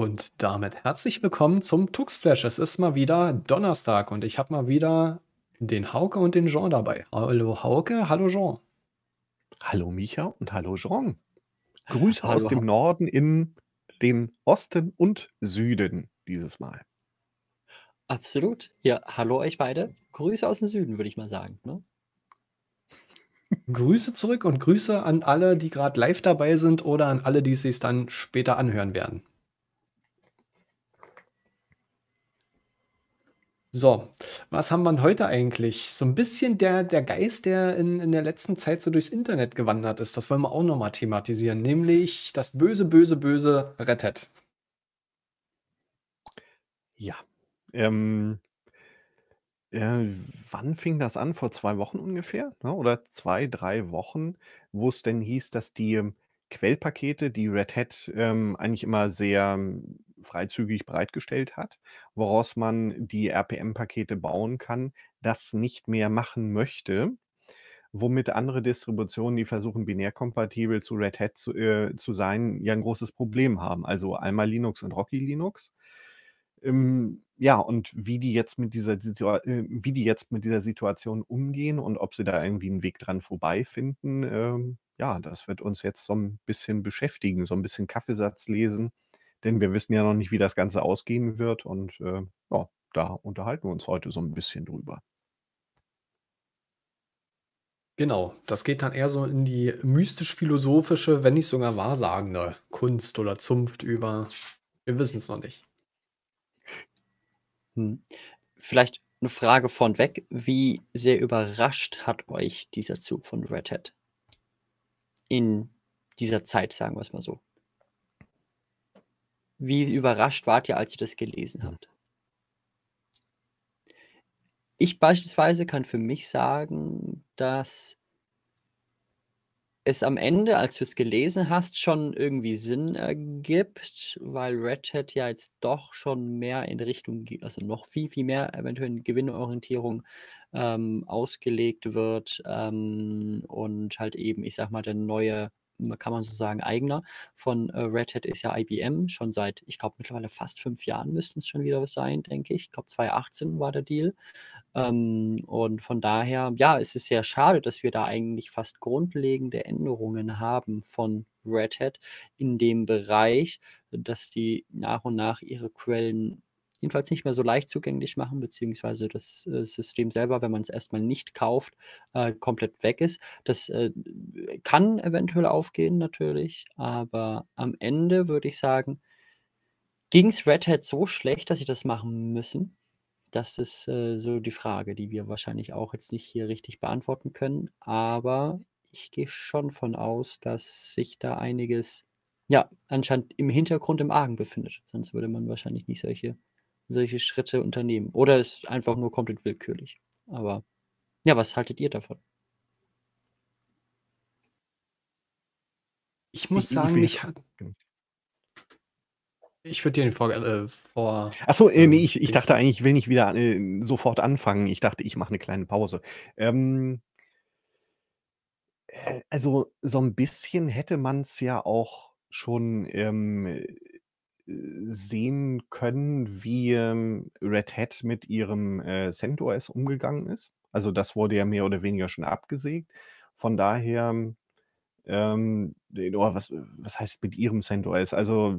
Und damit herzlich willkommen zum Tuxflash. Es ist mal wieder Donnerstag und ich habe mal wieder den Hauke und den Jean dabei. Hallo Hauke, hallo Jean. Hallo Micha und hallo Jean. Grüße hallo, aus dem Norden in den Osten und Süden dieses Mal. Absolut. Ja, hallo euch beide. Grüße aus dem Süden, würde ich mal sagen. Ne? Grüße zurück und Grüße an alle, die gerade live dabei sind oder an alle, die es sich dann später anhören werden. So, was haben wir heute eigentlich? So ein bisschen der, der Geist, der in, in der letzten Zeit so durchs Internet gewandert ist, das wollen wir auch nochmal thematisieren, nämlich das böse, böse, böse rettet. Ja. Ähm, äh, wann fing das an? Vor zwei Wochen ungefähr? Ne? Oder zwei, drei Wochen, wo es denn hieß, dass die ähm, Quellpakete, die Red Hat ähm, eigentlich immer sehr freizügig bereitgestellt hat, woraus man die RPM-Pakete bauen kann, das nicht mehr machen möchte, womit andere Distributionen, die versuchen, binärkompatibel zu Red Hat zu, äh, zu, sein, ja ein großes Problem haben. Also Alma Linux und Rocky Linux. Ähm, ja, und wie die, jetzt mit dieser, äh, wie die jetzt mit dieser Situation umgehen und ob sie da irgendwie einen Weg dran vorbeifinden, finden, ähm, ja, das wird uns jetzt so ein bisschen beschäftigen, so ein bisschen Kaffeesatz lesen denn wir wissen ja noch nicht, wie das Ganze ausgehen wird und äh, ja, da unterhalten wir uns heute so ein bisschen drüber. Genau, das geht dann eher so in die mystisch-philosophische, wenn nicht sogar wahrsagende Kunst oder Zunft über. Wir wissen es noch nicht. Hm. Vielleicht eine Frage von weg. Wie sehr überrascht hat euch dieser Zug von Red Hat? In dieser Zeit, sagen wir es mal so. Wie überrascht wart ihr, als ihr das gelesen habt? Ich beispielsweise kann für mich sagen, dass es am Ende, als du es gelesen hast, schon irgendwie Sinn ergibt, weil Red Hat ja jetzt doch schon mehr in Richtung, also noch viel, viel mehr eventuell in Gewinnorientierung ähm, ausgelegt wird ähm, und halt eben, ich sag mal, der neue kann man so sagen, eigener von äh, Red Hat ist ja IBM schon seit, ich glaube, mittlerweile fast fünf Jahren müssten es schon wieder was sein, denke ich. Ich glaube, 2018 war der Deal. Ähm, und von daher, ja, es ist sehr schade, dass wir da eigentlich fast grundlegende Änderungen haben von Red Hat in dem Bereich, dass die nach und nach ihre Quellen jedenfalls nicht mehr so leicht zugänglich machen, beziehungsweise das äh, System selber, wenn man es erstmal nicht kauft, äh, komplett weg ist. Das äh, kann eventuell aufgehen natürlich, aber am Ende würde ich sagen, ging es Red Hat so schlecht, dass sie das machen müssen? Das ist äh, so die Frage, die wir wahrscheinlich auch jetzt nicht hier richtig beantworten können, aber ich gehe schon von aus, dass sich da einiges ja, anscheinend im Hintergrund im Argen befindet. Sonst würde man wahrscheinlich nicht solche solche Schritte unternehmen. Oder ist einfach nur komplett willkürlich. Aber ja, was haltet ihr davon? Ich muss sagen, ich hat. Ich würde dir den vor. Äh, vor Achso, äh, nee, ähm, ich, ich dachte eigentlich, ich will nicht wieder äh, sofort anfangen. Ich dachte, ich mache eine kleine Pause. Ähm, äh, also, so ein bisschen hätte man es ja auch schon ähm, sehen können, wie ähm, Red Hat mit ihrem äh, CentOS umgegangen ist. Also das wurde ja mehr oder weniger schon abgesägt. Von daher, ähm, oh, was, was heißt mit ihrem CentOS? Also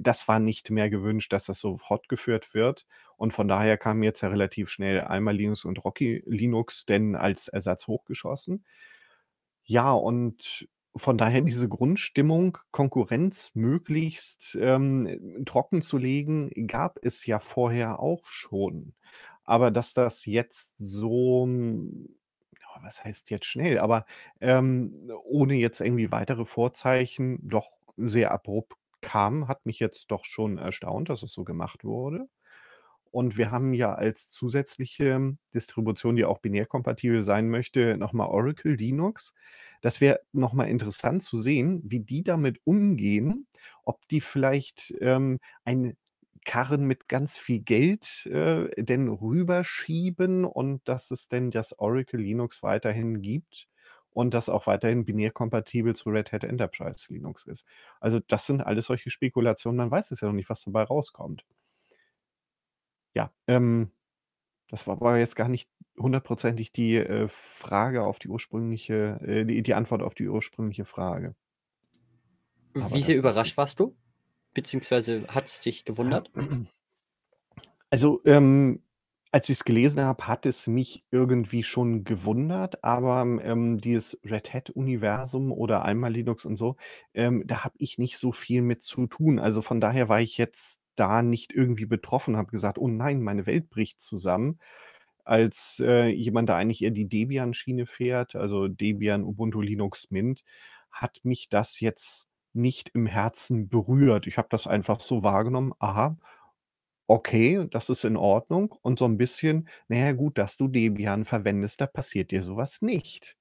das war nicht mehr gewünscht, dass das so fortgeführt wird. Und von daher kamen jetzt ja relativ schnell einmal Linux und Rocky Linux denn als Ersatz hochgeschossen. Ja, und von daher diese Grundstimmung, Konkurrenz möglichst ähm, trocken zu legen, gab es ja vorher auch schon. Aber dass das jetzt so, hm, was heißt jetzt schnell, aber ähm, ohne jetzt irgendwie weitere Vorzeichen doch sehr abrupt kam, hat mich jetzt doch schon erstaunt, dass es so gemacht wurde. Und wir haben ja als zusätzliche Distribution, die auch binärkompatibel sein möchte, nochmal Oracle Linux. Das wäre nochmal interessant zu sehen, wie die damit umgehen, ob die vielleicht ähm, ein Karren mit ganz viel Geld äh, denn rüberschieben und dass es denn das Oracle Linux weiterhin gibt und das auch weiterhin binärkompatibel zu Red Hat Enterprise Linux ist. Also das sind alles solche Spekulationen, man weiß es ja noch nicht, was dabei rauskommt. Ja, ähm, das war aber jetzt gar nicht hundertprozentig die äh, Frage auf die ursprüngliche, äh, die, die Antwort auf die ursprüngliche Frage. Aber Wie sehr überrascht warst du? Beziehungsweise hat es dich gewundert? Also, ähm, als ich es gelesen habe, hat es mich irgendwie schon gewundert, aber ähm, dieses Red Hat-Universum oder einmal Linux und so, ähm, da habe ich nicht so viel mit zu tun. Also von daher war ich jetzt da nicht irgendwie betroffen, habe gesagt, oh nein, meine Welt bricht zusammen, als äh, jemand, der eigentlich eher die Debian-Schiene fährt, also Debian, Ubuntu, Linux, Mint, hat mich das jetzt nicht im Herzen berührt. Ich habe das einfach so wahrgenommen, aha, okay, das ist in Ordnung und so ein bisschen, naja gut, dass du Debian verwendest, da passiert dir sowas nicht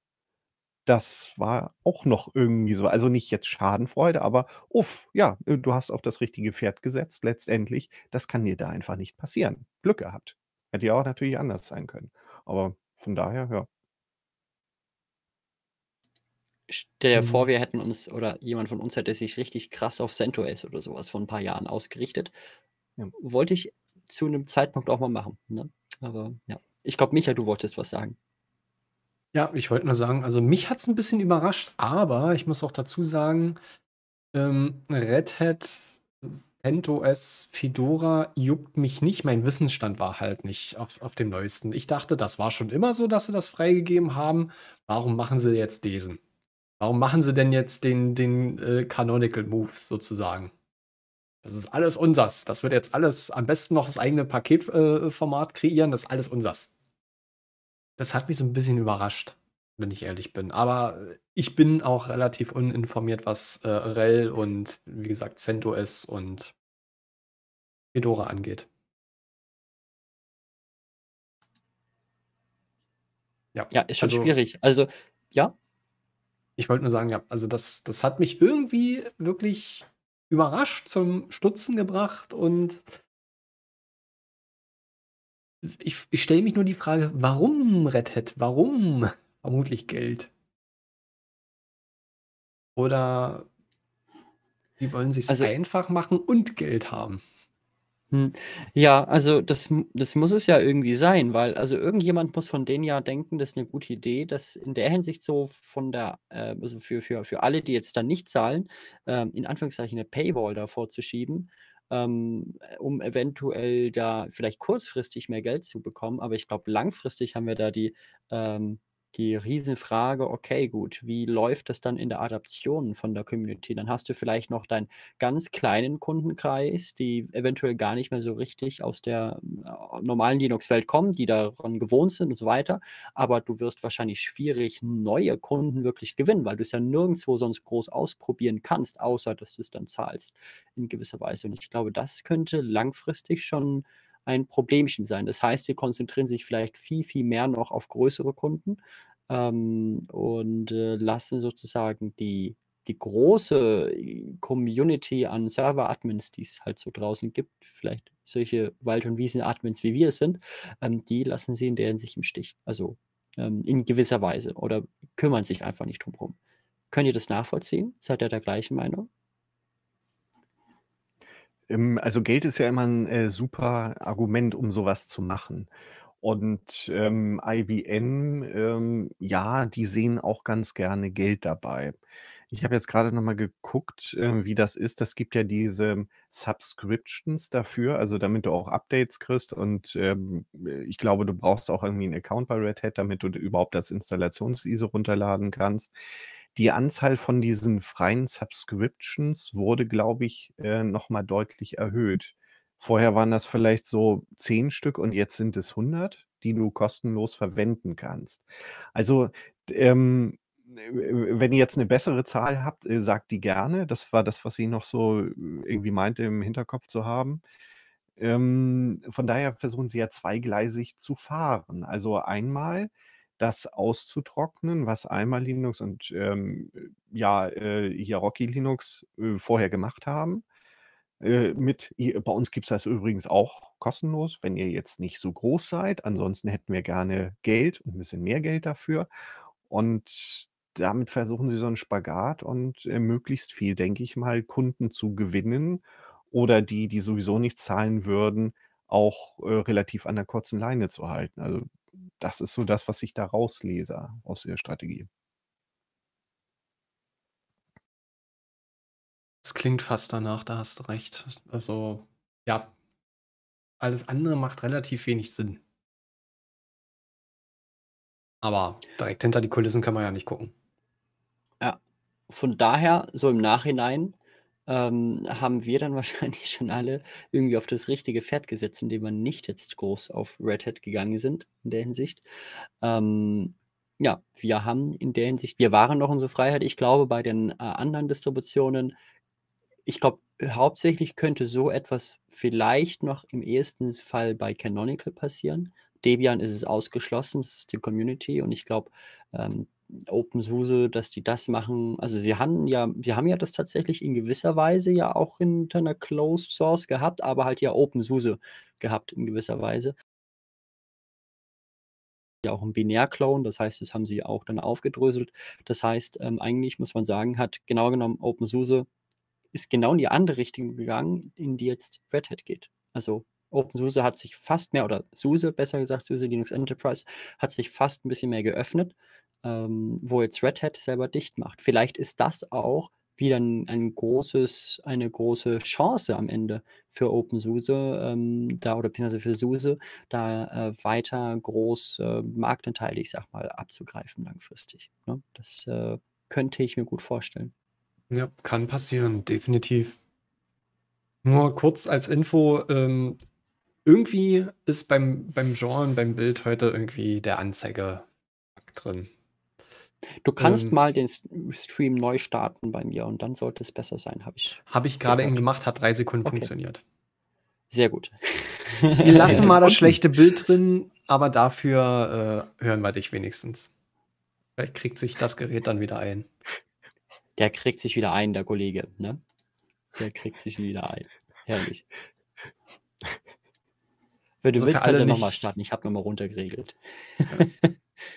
das war auch noch irgendwie so. Also nicht jetzt Schadenfreude, aber uff, ja, äh, du hast auf das richtige Pferd gesetzt letztendlich. Das kann dir da einfach nicht passieren. Glück gehabt. Hätte ja auch natürlich anders sein können. Aber von daher, ja. Stell dir vor, mhm. wir hätten uns oder jemand von uns hätte sich richtig krass auf CentOS oder sowas vor ein paar Jahren ausgerichtet. Ja. Wollte ich zu einem Zeitpunkt auch mal machen. Ne? Aber ja, ich glaube, Micha, du wolltest was sagen. Ja, ich wollte nur sagen, also mich hat es ein bisschen überrascht, aber ich muss auch dazu sagen, ähm, Red Hat, CentOS, Fedora juckt mich nicht. Mein Wissensstand war halt nicht auf, auf dem neuesten. Ich dachte, das war schon immer so, dass sie das freigegeben haben. Warum machen sie jetzt diesen? Warum machen sie denn jetzt den, den äh, Canonical Move sozusagen? Das ist alles unsers. Das wird jetzt alles am besten noch das eigene Paketformat äh, kreieren. Das ist alles unsers. Das hat mich so ein bisschen überrascht, wenn ich ehrlich bin. Aber äh, ich bin auch relativ uninformiert, was äh, RHEL und wie gesagt CentOS und Fedora angeht. Ja, ja ist schon also, schwierig. Also, ja. Ich wollte nur sagen, ja, also das, das hat mich irgendwie wirklich überrascht, zum Stutzen gebracht und ich, ich stelle mich nur die Frage, warum Red Hat? Warum? Vermutlich Geld. Oder die wollen sich also, einfach machen und Geld haben. Hm. Ja, also das, das muss es ja irgendwie sein, weil also irgendjemand muss von denen ja denken, das ist eine gute Idee, dass in der Hinsicht so von der, äh, also für, für, für alle, die jetzt dann nicht zahlen, äh, in Anführungszeichen eine Paywall davor zu schieben ähm, äh, um eventuell da vielleicht kurzfristig mehr Geld zu bekommen. Aber ich glaube, langfristig haben wir da die ähm, die Riesenfrage, okay, gut, wie läuft das dann in der Adaption von der Community? Dann hast du vielleicht noch deinen ganz kleinen Kundenkreis, die eventuell gar nicht mehr so richtig aus der äh, normalen Linux-Welt kommen, die daran gewohnt sind und so weiter. Aber du wirst wahrscheinlich schwierig neue Kunden wirklich gewinnen, weil du es ja nirgendwo sonst groß ausprobieren kannst, außer dass du es dann zahlst in gewisser Weise. Und ich glaube, das könnte langfristig schon ein Problemchen sein. Das heißt, sie konzentrieren sich vielleicht viel, viel mehr noch auf größere Kunden ähm, und äh, lassen sozusagen die, die große äh, Community an Server-Admins, die es halt so draußen gibt, vielleicht solche Wald- und Wiesen-Admins, wie wir es sind, ähm, die lassen sie in deren sich im Stich. Also ähm, in gewisser Weise oder kümmern sich einfach nicht drumherum. rum. Könnt ihr das nachvollziehen? Seid ihr der gleichen Meinung? Ähm, also Geld ist ja immer ein äh, super Argument, um sowas zu machen. Und ähm, IBM, ähm, ja, die sehen auch ganz gerne Geld dabei. Ich habe jetzt gerade nochmal geguckt, äh, wie das ist. Das gibt ja diese Subscriptions dafür, also damit du auch Updates kriegst. Und ähm, äh, ich glaube, du brauchst auch irgendwie einen Account bei Red Hat, damit du überhaupt das Installations-ISO runterladen kannst die Anzahl von diesen freien Subscriptions wurde, glaube ich, äh, nochmal deutlich erhöht. Vorher waren das vielleicht so zehn Stück und jetzt sind es 100, die du kostenlos verwenden kannst. Also, ähm, wenn ihr jetzt eine bessere Zahl habt, äh, sagt die gerne. Das war das, was ich noch so äh, irgendwie meinte, im Hinterkopf zu haben. Ähm, von daher versuchen sie ja zweigleisig zu fahren. Also einmal das auszutrocknen, was einmal Linux und ähm, ja, äh, hier Rocky Linux äh, vorher gemacht haben. Äh, mit, bei uns gibt es das übrigens auch kostenlos, wenn ihr jetzt nicht so groß seid. Ansonsten hätten wir gerne Geld und ein bisschen mehr Geld dafür. Und damit versuchen sie so einen Spagat und äh, möglichst viel, denke ich mal, Kunden zu gewinnen oder die, die sowieso nicht zahlen würden, auch äh, relativ an der kurzen Leine zu halten. Also das ist so das, was ich da rauslese aus ihrer Strategie. Das klingt fast danach, da hast du recht. Also, ja, alles andere macht relativ wenig Sinn. Aber direkt hinter die Kulissen kann man ja nicht gucken. Ja, von daher, so im Nachhinein, ähm, haben wir dann wahrscheinlich schon alle irgendwie auf das richtige Pferd gesetzt, indem wir nicht jetzt groß auf Red Hat gegangen sind in der Hinsicht. Ähm, ja, wir haben in der Hinsicht, wir waren noch unsere Freiheit. Ich glaube, bei den äh, anderen Distributionen, ich glaube, hauptsächlich könnte so etwas vielleicht noch im ehesten Fall bei Canonical passieren. Debian ist es ausgeschlossen, es ist die Community und ich glaube, ähm, OpenSUSE, dass die das machen. Also sie haben ja, sie haben ja das tatsächlich in gewisser Weise ja auch hinter einer Closed Source gehabt, aber halt ja OpenSUSE gehabt in gewisser Weise. Ja, auch ein Binär-Clone, das heißt, das haben sie auch dann aufgedröselt. Das heißt, ähm, eigentlich muss man sagen, hat genau genommen OpenSUSE ist genau in die andere Richtung gegangen, in die jetzt Red Hat geht. Also OpenSUSE hat sich fast mehr, oder SUSE, besser gesagt, SUSE Linux Enterprise, hat sich fast ein bisschen mehr geöffnet ähm, wo jetzt Red Hat selber dicht macht. Vielleicht ist das auch wieder ein, ein großes, eine große Chance am Ende für OpenSUSE ähm, da oder beziehungsweise für SUSE, da äh, weiter groß äh, Marktanteile, ich sag mal, abzugreifen langfristig. Ne? Das äh, könnte ich mir gut vorstellen. Ja, kann passieren, definitiv. Nur kurz als Info, ähm, irgendwie ist beim, beim Genre, beim Bild heute irgendwie der Anzeige drin. Du kannst ähm, mal den Stream neu starten bei mir und dann sollte es besser sein, habe ich. Habe ich gerade eben gemacht, hat drei Sekunden okay. funktioniert. Sehr gut. Wir lassen mal das schlechte Bild drin, aber dafür äh, hören wir dich wenigstens. Vielleicht kriegt sich das Gerät dann wieder ein. Der kriegt sich wieder ein, der Kollege, ne? Der kriegt sich wieder ein. Herrlich. Wenn du so willst, kannst du nochmal starten. Ich habe nochmal runtergeregelt. Ja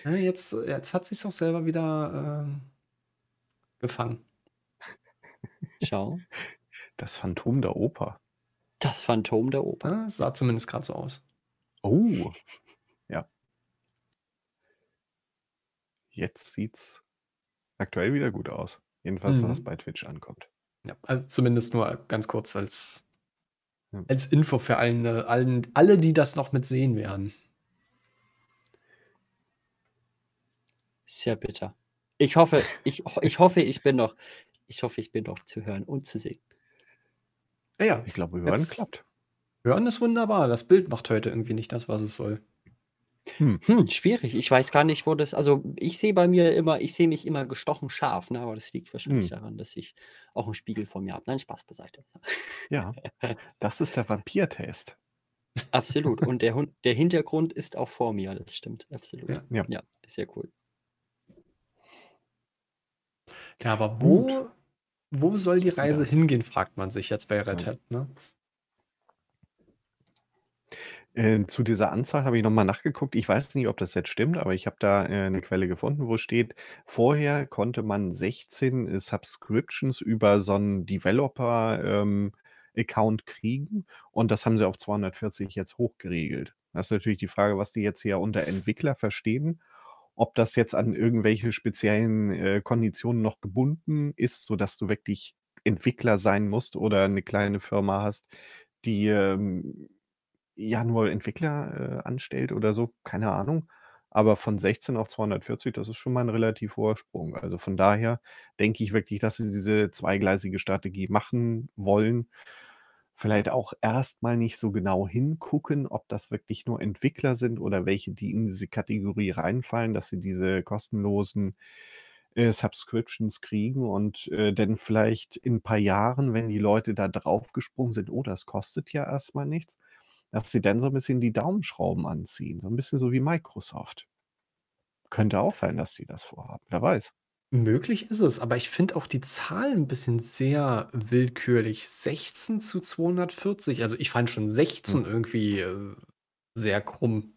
jetzt, äh, jetzt hat sich es auch selber wieder ähm, gefangen. Schau. Das Phantom der Oper. Das Phantom der Oper. Ja, sah zumindest gerade so aus. Oh. Ja. Jetzt sieht's aktuell wieder gut aus. Jedenfalls, mhm. was bei Twitch ankommt. Ja, also zumindest nur ganz kurz als, als Info für allen, allen, alle, die das noch mit sehen werden. Sehr bitter. Ich hoffe, ich, ich hoffe, ich bin noch, ich hoffe, ich bin noch zu hören und zu sehen. Ja, ich glaube, hören Jetzt. klappt. Hören ist wunderbar. Das Bild macht heute irgendwie nicht das, was es soll. Hm. Hm, schwierig. Ich weiß gar nicht, wo das. Also ich sehe bei mir immer, ich sehe mich immer gestochen scharf, ne? aber das liegt wahrscheinlich hm. daran, dass ich auch einen Spiegel vor mir habe. Nein, Spaß beiseite. Ja, das ist der Vampir-Test. Absolut. Und der, Hund, der Hintergrund ist auch vor mir, das stimmt. Absolut. Ja, ja. ja sehr cool. Ja, aber wo, wo soll die Reise hingehen, fragt man sich jetzt bei Red Hat. Ne? Äh, zu dieser Anzahl habe ich nochmal nachgeguckt. Ich weiß nicht, ob das jetzt stimmt, aber ich habe da äh, eine Quelle gefunden, wo steht, vorher konnte man 16 äh, Subscriptions über so einen Developer-Account ähm, kriegen und das haben sie auf 240 jetzt hochgeregelt. Das ist natürlich die Frage, was die jetzt hier unter Entwickler verstehen ob das jetzt an irgendwelche speziellen äh, Konditionen noch gebunden ist, sodass du wirklich Entwickler sein musst oder eine kleine Firma hast, die ähm, ja nur Entwickler äh, anstellt oder so, keine Ahnung. Aber von 16 auf 240, das ist schon mal ein relativ hoher Sprung. Also von daher denke ich wirklich, dass sie diese zweigleisige Strategie machen wollen vielleicht auch erstmal nicht so genau hingucken, ob das wirklich nur Entwickler sind oder welche, die in diese Kategorie reinfallen, dass sie diese kostenlosen äh, Subscriptions kriegen und äh, dann vielleicht in ein paar Jahren, wenn die Leute da draufgesprungen sind, oh, das kostet ja erstmal nichts, dass sie dann so ein bisschen die Daumenschrauben anziehen, so ein bisschen so wie Microsoft. Könnte auch sein, dass sie das vorhaben, wer weiß. Möglich ist es, aber ich finde auch die Zahl ein bisschen sehr willkürlich. 16 zu 240. Also, ich fand schon 16 Mhm. irgendwie, äh, sehr krumm.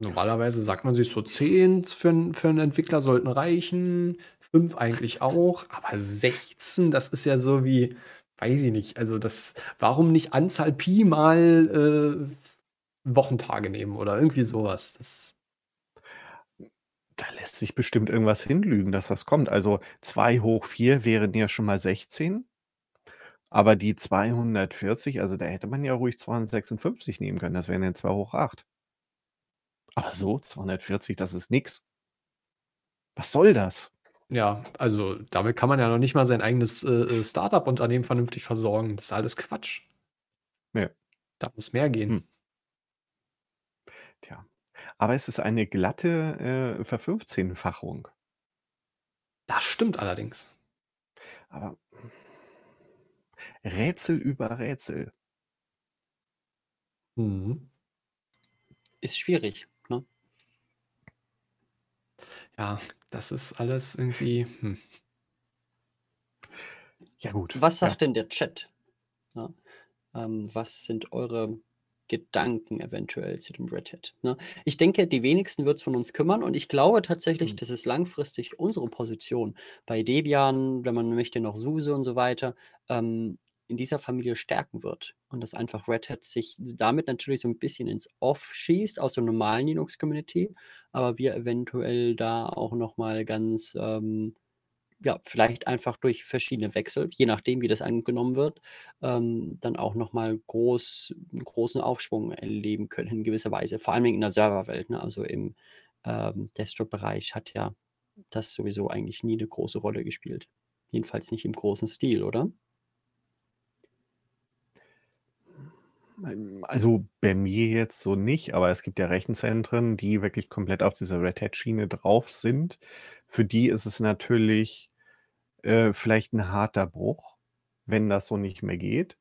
Normalerweise sagt man sich so 10 für 'n für 'n Entwickler sollten reichen, 5 eigentlich auch, aber 16, das ist ja so wie weiß ich nicht, also, das warum nicht Anzahl Pi mal, äh, Wochentage nehmen oder irgendwie sowas? was? Das da lässt sich bestimmt irgendwas hinlügen, dass das kommt. Also 2 hoch 4 wären ja schon mal 16. Aber die 240, also da hätte man ja ruhig 256 nehmen können. Das wären dann 2 hoch 8. Aber so, 240, das ist nichts. Was soll das? Ja, also damit kann man ja noch nicht mal sein eigenes äh, äh Startup-Unternehmen vernünftig versorgen. Das ist alles Quatsch. Nee. Da muss mehr gehen. Hm. Tja, aber es ist eine glatte äh, Verfünfzehnfachung. Das stimmt allerdings. Aber Rätsel über Rätsel. Mhm. Ist schwierig, ne? Ja, das ist alles irgendwie. Hm. Ja, gut. Was sagt ja. denn der Chat? Ja. Ähm, was sind eure Gedanken eventuell zu dem Red Hat. Ne? Ich denke, die wenigsten wird es von uns kümmern und ich glaube tatsächlich, mhm. das ist langfristig unsere Position. Bei Debian, wenn man möchte, noch SUSE und so weiter, ähm, in dieser Familie stärken wird. Und dass einfach Red Hat sich damit natürlich so ein bisschen ins Off schießt aus der normalen Linux-Community, aber wir eventuell da auch nochmal ganz ähm, ja, vielleicht einfach durch verschiedene Wechsel, je nachdem, wie das angenommen wird, ähm, dann auch nochmal groß, einen großen Aufschwung erleben können in gewisser Weise, vor allem in der Serverwelt. Ne? Also im ähm, Desktop-Bereich hat ja das sowieso eigentlich nie eine große Rolle gespielt. Jedenfalls nicht im großen Stil, oder? Ähm, also bei mir jetzt so nicht, aber es gibt ja Rechenzentren, die wirklich komplett auf dieser Red Hat-Schiene drauf sind. Für die ist es natürlich äh, vielleicht ein harter Bruch, wenn das so nicht mehr geht.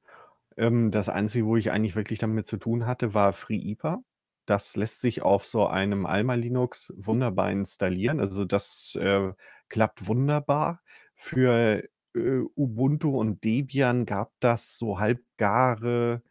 Ähm, das Einzige, wo ich eigentlich wirklich damit zu tun hatte, war FreeIPA. Das lässt sich auf so einem Alma Linux wunderbar installieren. Also das äh, klappt wunderbar. Für äh, Ubuntu und Debian gab das so halbgare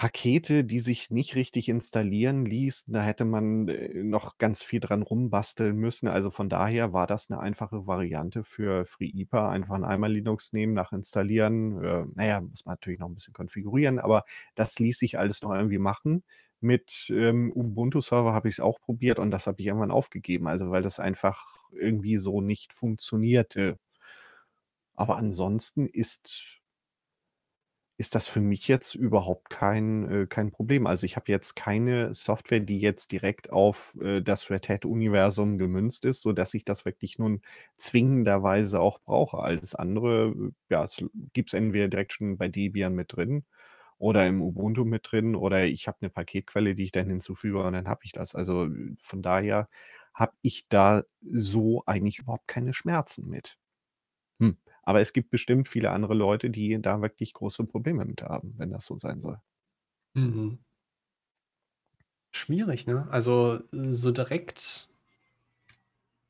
Pakete, die sich nicht richtig installieren ließen. Da hätte man äh, noch ganz viel dran rumbasteln müssen. Also von daher war das eine einfache Variante für FreeIPA. Einfach ein einmal Linux nehmen, nachinstallieren. Äh, naja, muss man natürlich noch ein bisschen konfigurieren, aber das ließ sich alles noch irgendwie machen. Mit ähm, Ubuntu-Server habe ich es auch probiert und das habe ich irgendwann aufgegeben. Also weil das einfach irgendwie so nicht funktionierte. Aber ansonsten ist ist das für mich jetzt überhaupt kein, äh, kein Problem. Also ich habe jetzt keine Software, die jetzt direkt auf äh, das Red Hat-Universum gemünzt ist, sodass ich das wirklich nun zwingenderweise auch brauche. Alles andere, äh, ja, gibt es entweder direkt schon bei Debian mit drin oder im Ubuntu mit drin oder ich habe eine Paketquelle, die ich dann hinzufüge und dann habe ich das. Also von daher habe ich da so eigentlich überhaupt keine Schmerzen mit. Aber es gibt bestimmt viele andere Leute, die da wirklich große Probleme mit haben, wenn das so sein soll. Mhm. Schwierig, ne? Also so direkt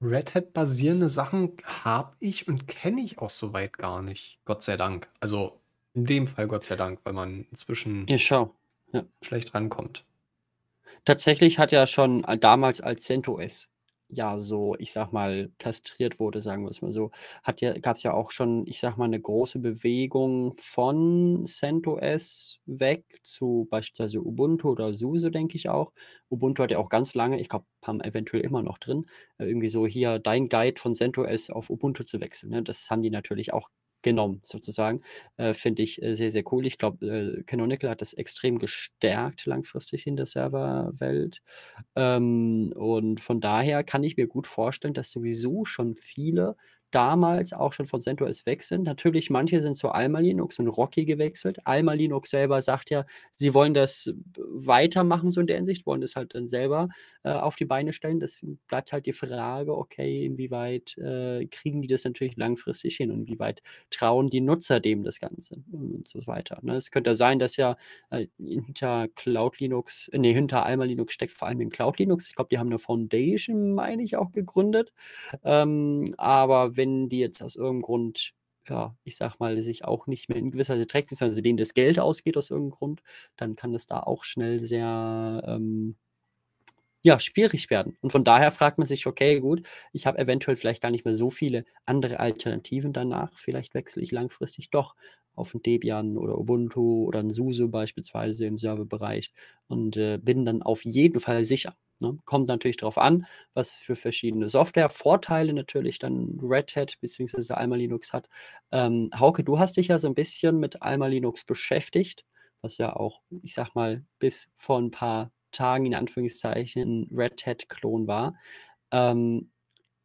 Red Hat-basierende Sachen habe ich und kenne ich auch soweit gar nicht. Gott sei Dank. Also in dem Fall Gott sei Dank, weil man inzwischen ja, schau. Ja. schlecht rankommt. Tatsächlich hat ja schon äh, damals als CentOS ja so, ich sag mal, kastriert wurde, sagen wir es mal so, hat ja, gab es ja auch schon, ich sag mal, eine große Bewegung von CentOS weg zu beispielsweise Ubuntu oder SUSE, denke ich auch. Ubuntu hat ja auch ganz lange, ich glaube, haben eventuell immer noch drin, äh, irgendwie so hier dein Guide von CentOS auf Ubuntu zu wechseln. Ne? Das haben die natürlich auch genommen, sozusagen. Äh, Finde ich äh, sehr, sehr cool. Ich glaube, äh, Canonical hat das extrem gestärkt langfristig in der Serverwelt. Ähm, und von daher kann ich mir gut vorstellen, dass sowieso schon viele damals auch schon von CentOS weg sind. Natürlich, manche sind zu Alma Linux und Rocky gewechselt. Alma Linux selber sagt ja, sie wollen das weitermachen, so in der Hinsicht, wollen das halt dann selber äh, auf die Beine stellen. Das bleibt halt die Frage, okay, inwieweit äh, kriegen die das natürlich langfristig hin und inwieweit trauen die Nutzer dem das Ganze und so weiter. Ne? Es könnte sein, dass ja äh, hinter Cloud Linux, nee, hinter Alma Linux steckt vor allem in Cloud Linux. Ich glaube, die haben eine Foundation, meine ich, auch gegründet. Ähm, aber wenn die jetzt aus irgendeinem Grund, ja, ich sag mal, sich auch nicht mehr in gewisser Weise trägt, also denen das Geld ausgeht aus irgendeinem Grund, dann kann das da auch schnell sehr ähm, ja, schwierig werden. Und von daher fragt man sich, okay, gut, ich habe eventuell vielleicht gar nicht mehr so viele andere Alternativen danach. Vielleicht wechsle ich langfristig doch auf ein Debian oder Ubuntu oder ein SUSE beispielsweise im Serverbereich und äh, bin dann auf jeden Fall sicher. Ne? Kommt natürlich darauf an, was für verschiedene Software-Vorteile natürlich dann Red Hat bzw. Alma Linux hat. Ähm, Hauke, du hast dich ja so ein bisschen mit Alma Linux beschäftigt, was ja auch, ich sag mal, bis vor ein paar Tagen in Anführungszeichen Red Hat-Klon war. Ähm,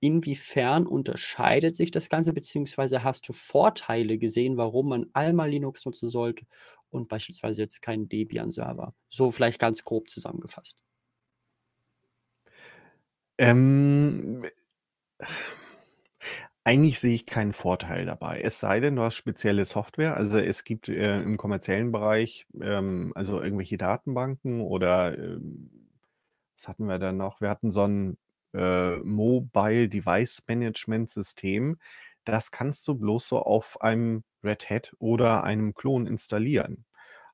inwiefern unterscheidet sich das Ganze, beziehungsweise hast du Vorteile gesehen, warum man Alma Linux nutzen sollte und beispielsweise jetzt keinen Debian-Server? So vielleicht ganz grob zusammengefasst. Ähm, eigentlich sehe ich keinen Vorteil dabei. Es sei denn, du hast spezielle Software. Also es gibt äh, im kommerziellen Bereich ähm, also irgendwelche Datenbanken oder ähm, was hatten wir da noch? Wir hatten so ein äh, Mobile Device Management System. Das kannst du bloß so auf einem Red Hat oder einem Klon installieren.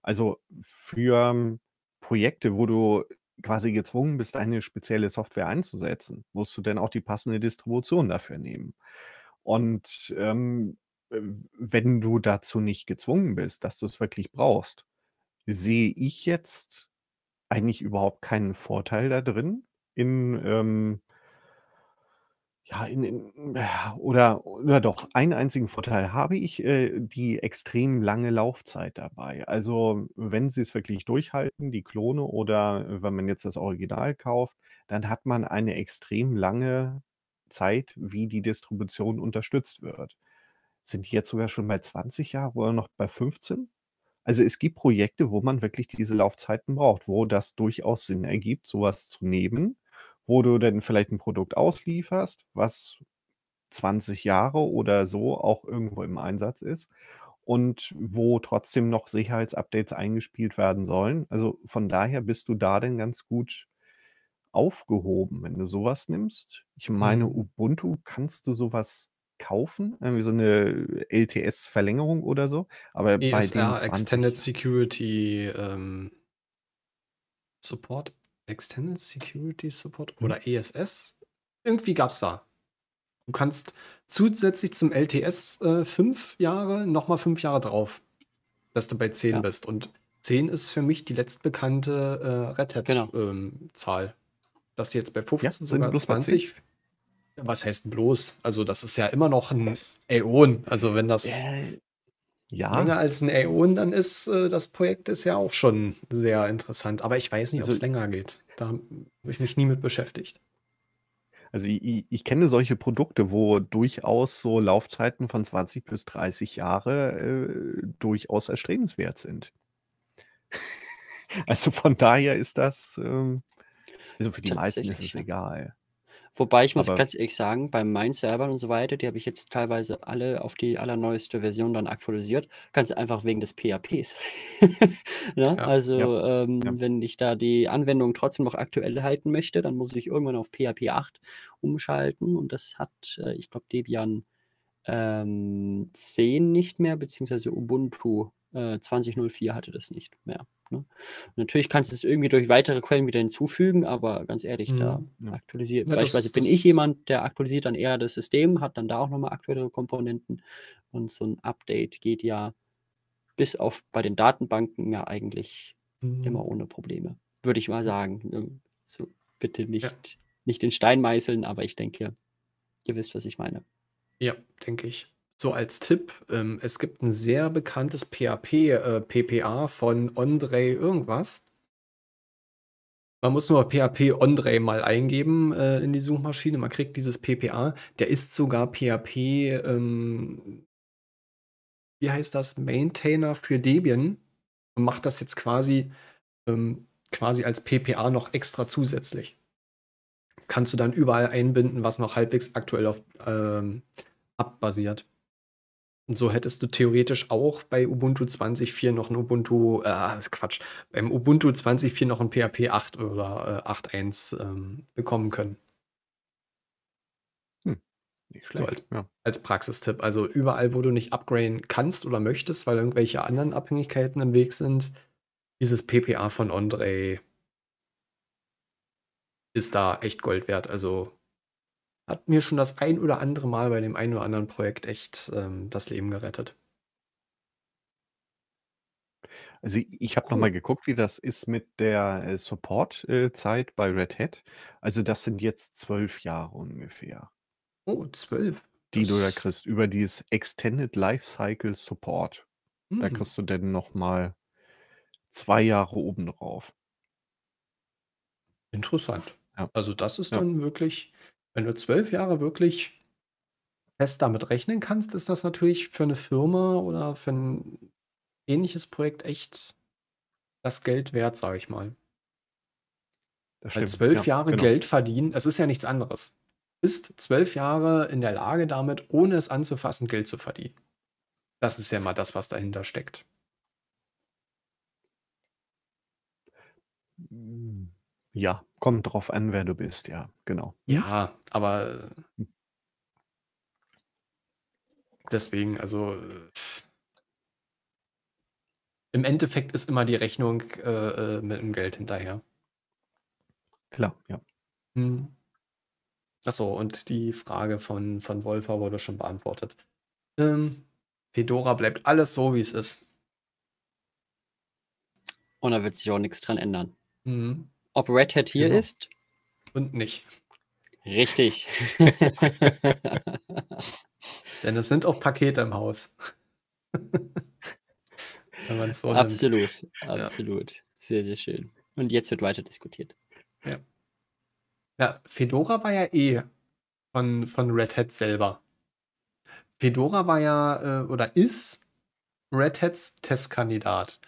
Also für ähm, Projekte, wo du quasi gezwungen bist, eine spezielle Software einzusetzen, musst du denn auch die passende Distribution dafür nehmen. Und ähm, äh, wenn du dazu nicht gezwungen bist, dass du es wirklich brauchst, sehe ich jetzt eigentlich überhaupt keinen Vorteil da drin, in ähm, ja, in, in, oder, oder doch, einen einzigen Vorteil habe ich, äh, die extrem lange Laufzeit dabei. Also, wenn sie es wirklich durchhalten, die Klone oder wenn man jetzt das Original kauft, dann hat man eine extrem lange Zeit, wie die Distribution unterstützt wird. Sind die jetzt sogar schon bei 20 Jahren oder noch bei 15? Also es gibt Projekte, wo man wirklich diese Laufzeiten braucht, wo das durchaus Sinn ergibt, sowas zu nehmen wo du denn vielleicht ein Produkt auslieferst, was 20 Jahre oder so auch irgendwo im Einsatz ist und wo trotzdem noch Sicherheitsupdates eingespielt werden sollen. Also von daher bist du da denn ganz gut aufgehoben, wenn du sowas nimmst. Ich meine, mhm. Ubuntu kannst du sowas kaufen, irgendwie so eine LTS-Verlängerung oder so. Aber ESR, bei e den 20, Extended Security ähm, Support. Extended Security Support mhm. oder mhm. E ESS. Irgendwie gab es da. Du kannst zusätzlich zum LTS äh, fünf Jahre, nochmal fünf Jahre drauf, dass du bei zehn ja. bist. Und zehn ist für mich die letztbekannte äh, Red Hat-Zahl. Genau. Ähm, dass die jetzt bei 15 ja, sogar 20. Was heißt bloß? Also, das ist ja immer noch ein Äon. Also, wenn das. Ja, ja. länger als ein Aeon, dann ist, äh, das Projekt ist ja auch schon sehr interessant. Aber ich weiß nicht, also, ob es länger geht. Da habe ich mich nie mit beschäftigt. Also ich, ich, kenne solche Produkte, wo durchaus so Laufzeiten von 20 bis 30 Jahre äh, durchaus erstrebenswert sind. also von daher ist das, ähm, also für die meisten ist es egal. Wobei ich muss Aber ganz ehrlich sagen, bei meinen Servern und so weiter, die habe ich jetzt teilweise alle auf die allerneueste Version dann aktualisiert. Ganz einfach wegen des PHPs. Ne? ja, also, ja, ähm, ja. wenn ich da die Anwendung trotzdem noch aktuell halten möchte, dann muss ich irgendwann auf PHP 8 umschalten. Und das hat, äh, ich glaube, Debian ähm, 10 nicht mehr, beziehungsweise Ubuntu äh, 2004 hatte das nicht mehr. Ne? Natürlich kannst du es irgendwie durch weitere Quellen wieder hinzufügen, aber ganz ehrlich, mhm. da aktualisiert. Ja, Beispielsweise das, bin das ich jemand, der aktualisiert dann eher das System, hat dann da auch nochmal aktuellere Komponenten und so ein Update geht ja bis auf bei den Datenbanken ja eigentlich mhm. immer ohne Probleme, würde ich mal sagen. Ne? So, bitte nicht, ja. nicht in Stein meißeln, aber ich denke, ihr wisst, was ich meine. Ja, denke ich so als Tipp, ähm, es gibt ein sehr bekanntes PHP, äh, PPA von Andre irgendwas. Man muss nur PHP Andre mal eingeben äh, in die Suchmaschine, man kriegt dieses PPA. Der ist sogar PHP, ähm, wie heißt das, Maintainer für Debian und macht das jetzt quasi, ähm, quasi als PPA noch extra zusätzlich. Kannst du dann überall einbinden, was noch halbwegs aktuell auf ähm, abbasiert. Und so hättest du theoretisch auch bei Ubuntu 20.4 noch ein Ubuntu, äh, Quatsch, beim Ubuntu 20.4 noch ein PHP 8 oder äh, 8.1 ähm, bekommen können. Hm, nicht schlecht. So als, ja. als Praxistipp. Also überall, wo du nicht upgraden kannst oder möchtest, weil irgendwelche anderen Abhängigkeiten im Weg sind, dieses PPA von Andre ist da echt Gold wert. Also hat mir schon das ein oder andere Mal bei dem einen oder anderen Projekt echt ähm, das Leben gerettet. Also ich habe Cool. nochmal geguckt, wie das ist mit der äh, Support-Zeit bei Red Hat. Also das sind jetzt zwölf Jahre ungefähr, Oh, zwölf. die du da kriegst, über dieses Extended Lifecycle Support. Da hm. kriegst du dann nochmal zwei Jahre oben drauf. Interessant. Ja, Also das ist ja. dann wirklich. Wenn du zwölf Jahre wirklich fest damit rechnen kannst, ist das natürlich für eine Firma oder für ein ähnliches Projekt echt das Geld wert, sage ich mal. Das Weil zwölf ja, Jahre genau. Geld verdienen, es ist ja nichts anderes. Ist zwölf Jahre in der Lage damit, ohne es anzufassen, Geld zu verdienen. Das ist ja mal das, was dahinter steckt. Hm, ja, kommt drauf an, wer du bist, ja, genau. Hm? Ja, aber äh, deswegen, also äh, im Endeffekt ist immer die Rechnung äh, äh, mit dem Geld hinterher. Klar, ja. Hm. Achso, und die Frage von, von Wolfer wurde schon beantwortet. Ähm, Fedora bleibt alles so, wie es ist. Und da wird sich auch nichts dran ändern. Mhm ob Red Hat hier genau. ist. Und nicht. Richtig. Denn es sind auch Pakete im Haus. Wenn man so absolut, nimmt. absolut. Ja. Sehr, sehr schön. Und jetzt wird weiter diskutiert. Ja. ja, Fedora war ja eh von, von Red Hat selber. Fedora war ja äh, oder ist Red Hats Testkandidat.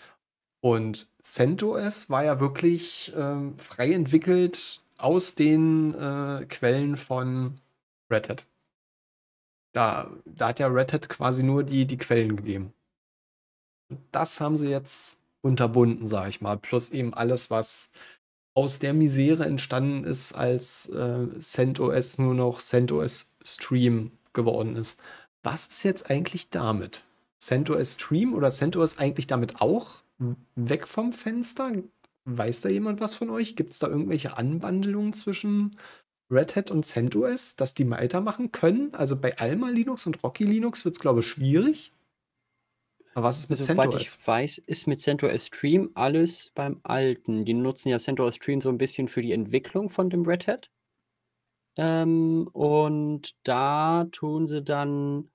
Und CentOS war ja wirklich äh, frei entwickelt aus den äh, Quellen von Red Hat. Da, da hat ja Red Hat quasi nur die, die Quellen gegeben. Und das haben sie jetzt unterbunden, sage ich mal. Plus eben alles, was aus der Misere entstanden ist, als äh, CentOS nur noch CentOS Stream geworden ist. Was ist jetzt eigentlich damit? CentOS Stream oder CentOS eigentlich damit auch weg vom Fenster? Weiß da jemand was von euch? Gibt es da irgendwelche Anwandlungen zwischen Red Hat und CentOS, dass die mal weitermachen können? Also bei Alma Linux und Rocky Linux wird es, glaube ich, schwierig. Aber was ist mit also, CentOS? Soweit ich weiß, ist mit CentOS Stream alles beim Alten. Die nutzen ja CentOS Stream so ein bisschen für die Entwicklung von dem Red Hat. Ähm, und da tun sie dann,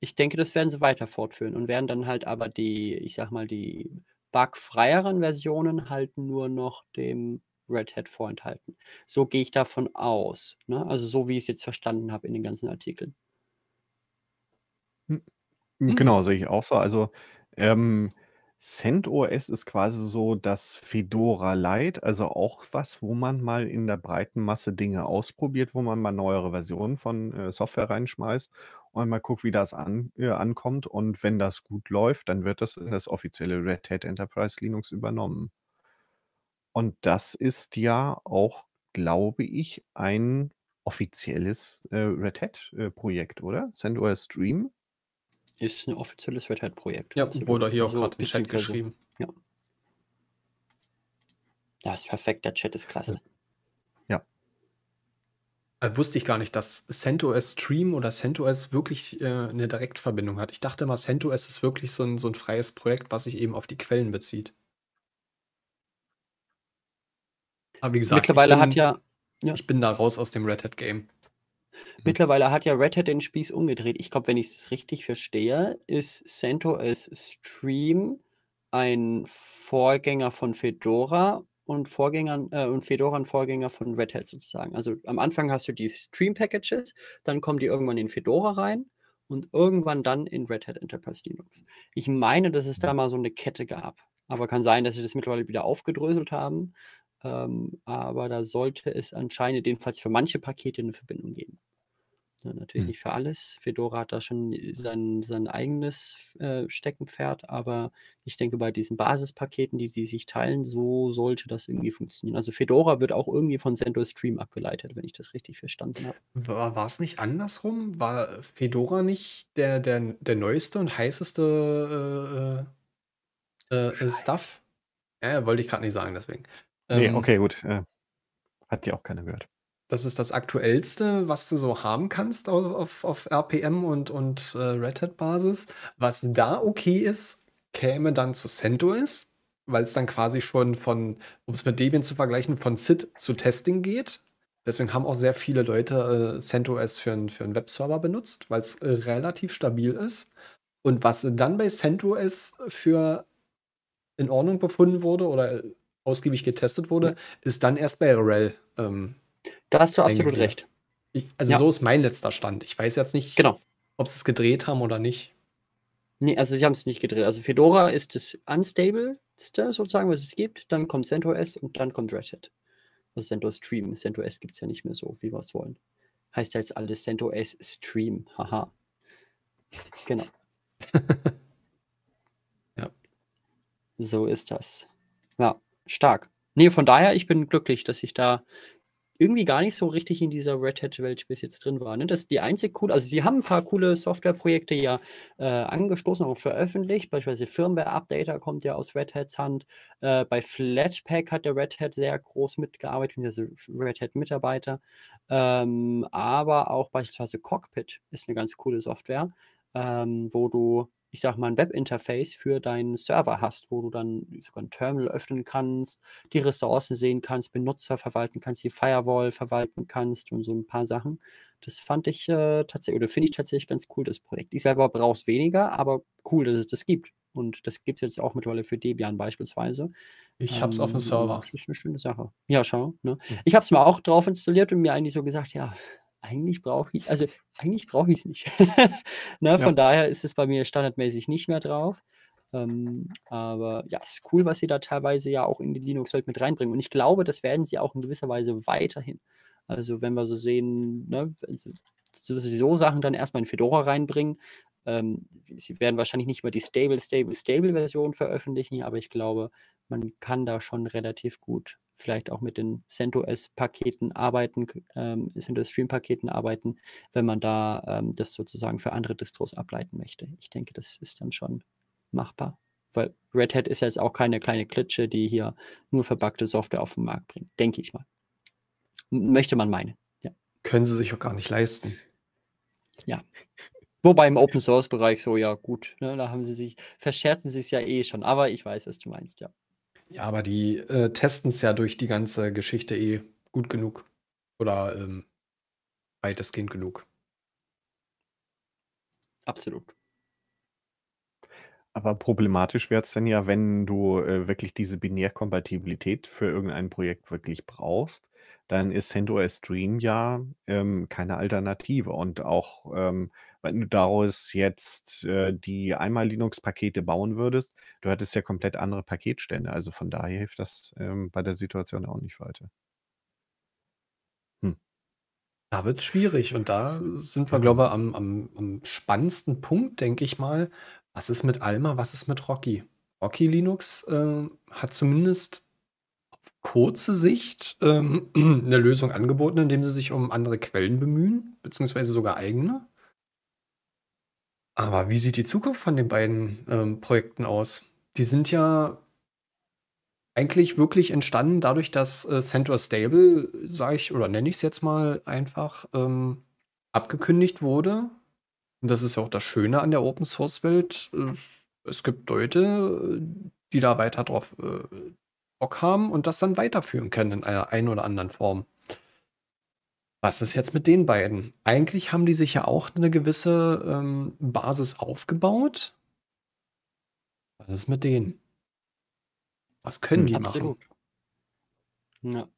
ich denke, das werden sie weiter fortführen und werden dann halt aber die, ich sag mal, die bugfreieren Versionen halt nur noch dem Red Hat vorenthalten. So gehe ich davon aus. Ne? Also so wie ich es jetzt verstanden habe in den ganzen Artikeln. Hm, hm. Genau, sehe ich auch so. Also ähm, CentOS ist quasi so das Fedora Lite, also auch was, wo man mal in der breiten Masse Dinge ausprobiert, wo man mal neuere Versionen von äh, Software reinschmeißt und mal guck, wie das an, äh, ankommt. Und wenn das gut läuft, dann wird das in das offizielle Red Hat Enterprise Linux übernommen. Und das ist ja auch, glaube ich, ein offizielles äh, Red Hat-Projekt, äh, oder? CentOS Stream? Ist ein offizielles Red Hat-Projekt. Ja, also wurde hier auch gerade im Chat geschrieben. Ja. Das ist perfekt, der Chat ist klasse. Äh, wusste ich gar nicht, dass CentOS Stream oder CentOS wirklich äh, eine Direktverbindung hat. Ich dachte mal, CentOS ist wirklich so ein, so ein freies Projekt, was sich eben auf die Quellen bezieht. Aber wie gesagt, mittlerweile bin, hat ja, ja, ich bin da raus aus dem Red Hat Game. Hm. Mittlerweile hat ja Red Hat den Spieß umgedreht. Ich glaube, wenn ich es richtig verstehe, ist CentOS Stream ein Vorgänger von Fedora und Vorgängern äh, und Fedora ein Vorgänger von Red Hat sozusagen. Also am Anfang hast du die Stream Packages, dann kommen die irgendwann in Fedora rein und irgendwann dann in Red Hat Enterprise Linux. Ich meine, dass es da mal so eine Kette gab, aber kann sein, dass sie das mittlerweile wieder aufgedröselt haben. Ähm, aber da sollte es anscheinend jedenfalls für manche Pakete eine Verbindung geben. Ja, ne, natürlich mhm. nicht für alles. Fedora hat da schon sein, sein eigenes äh, Steckenpferd, aber ich denke, bei diesen Basispaketen, die sie sich teilen, so sollte das irgendwie funktionieren. Also Fedora wird auch irgendwie von CentOS Stream abgeleitet, wenn ich das richtig verstanden habe. War es nicht andersrum? War Fedora nicht der, der, der neueste und heißeste äh, äh, äh Stuff? Ja, wollte ich gerade nicht sagen, deswegen. Nee, ähm, okay, gut. hat die auch keiner gehört das ist das aktuellste, was du so haben kannst auf, auf, RPM und, und äh, Red Hat-Basis. Was da okay ist, käme dann zu CentOS, weil es dann quasi schon von, um es mit Debian zu vergleichen, von SIT zu Testing geht. Deswegen haben auch sehr viele Leute äh, CentOS für, für einen Webserver benutzt, weil es äh, relativ stabil ist. Und was dann bei CentOS für in Ordnung befunden wurde oder äh, ausgiebig getestet wurde, ja. ist dann erst bei RHEL ähm, da hast du absolut ich, recht. Ich, also ja. so ist mein letzter Stand. Ich weiß jetzt nicht, genau. ob sie es gedreht haben oder nicht. Nee, also sie haben es nicht gedreht. Also Fedora ist das unstabilste sozusagen, was es gibt. Dann kommt CentOS und dann kommt Red Hat. Also CentOS Stream. CentOS gibt es ja nicht mehr so, wie wir es wollen. Heißt ja jetzt alles CentOS Stream. Haha. Genau. ja. So ist das. Ja, stark. Nee, von daher, ich bin glücklich, dass ich da irgendwie gar nicht so richtig in dieser Red Hat-Welt bis jetzt drin war. Ne? Das ist die einzige coole, also sie haben ein paar coole Softwareprojekte ja äh, angestoßen und veröffentlicht, beispielsweise Firmware Updater kommt ja aus Red Hats Hand. Äh, bei Flatpak hat der Red Hat sehr groß mitgearbeitet, also Red Hat-Mitarbeiter. Ähm, aber auch beispielsweise Cockpit ist eine ganz coole Software, ähm, wo du ich sag mal, ein Webinterface für deinen Server hast, wo du dann sogar ein Terminal öffnen kannst, die Ressourcen sehen kannst, Benutzer verwalten kannst, die Firewall verwalten kannst und so ein paar Sachen. Das fand ich äh, tatsächlich, oder finde ich tatsächlich ganz cool, das Projekt. Ich selber brauche es weniger, aber cool, dass es das gibt. Und das gibt es jetzt auch mittlerweile für Debian beispielsweise. Ich habe es ähm, auf dem ähm, Server. Das ist eine schöne Sache. Ja, schau. Ne? Ich habe es mir auch drauf installiert und mir eigentlich so gesagt, ja, eigentlich brauche ich, also eigentlich brauche ich es nicht. ne, von ja. daher ist es bei mir standardmäßig nicht mehr drauf. Ähm, aber ja, es ist cool, was sie da teilweise ja auch in die Linux-Welt mit reinbringen. Und ich glaube, das werden sie auch in gewisser Weise weiterhin. Also wenn wir so sehen, ne, also, so Sachen dann erstmal in Fedora reinbringen. Ähm, sie werden wahrscheinlich nicht mehr die Stable, Stable, Stable-Version veröffentlichen, aber ich glaube, man kann da schon relativ gut vielleicht auch mit den CentOS-Paketen arbeiten, ähm, CentOS-Stream-Paketen arbeiten, wenn man da ähm, das sozusagen für andere Distros ableiten möchte. Ich denke, das ist dann schon machbar. Weil Red Hat ist ja jetzt auch keine kleine Klitsche, die hier nur verbackte Software auf den Markt bringt, denke ich mal. M möchte man meinen. Ja. Können sie sich auch gar nicht leisten. Ja. Wobei im Open Source Bereich so, ja, gut, ne, da haben sie sich, verscherzen sie es ja eh schon, aber ich weiß, was du meinst, ja. Ja, aber die äh, testen es ja durch die ganze Geschichte eh gut genug. Oder ähm, weitestgehend genug. Absolut. Aber problematisch wäre es dann ja, wenn du äh, wirklich diese Binärkompatibilität für irgendein Projekt wirklich brauchst, dann ist CentOS Stream ja ähm, keine Alternative und auch ähm, wenn du daraus jetzt äh, die einmal Linux-Pakete bauen würdest, du hättest ja komplett andere Paketstände. Also von daher hilft das ähm, bei der Situation auch nicht weiter. Hm. Da wird es schwierig und da sind wir, mhm. glaube ich, am, am, am spannendsten Punkt, denke ich mal. Was ist mit Alma, was ist mit Rocky? Rocky Linux äh, hat zumindest auf kurze Sicht ähm, eine Lösung angeboten, indem sie sich um andere Quellen bemühen, beziehungsweise sogar eigene. Aber wie sieht die Zukunft von den beiden ähm, Projekten aus? Die sind ja eigentlich wirklich entstanden dadurch, dass äh, Center Stable, sage ich, oder nenne ich es jetzt mal einfach, ähm, abgekündigt wurde. Und das ist ja auch das Schöne an der Open Source Welt. Äh, es gibt Leute, die da weiter drauf äh, Bock haben und das dann weiterführen können in einer einen oder anderen Form was ist jetzt mit den beiden? Eigentlich haben die sich ja auch eine gewisse ähm, Basis aufgebaut. Was ist mit denen? Was können die hm, absolut. machen? Ja.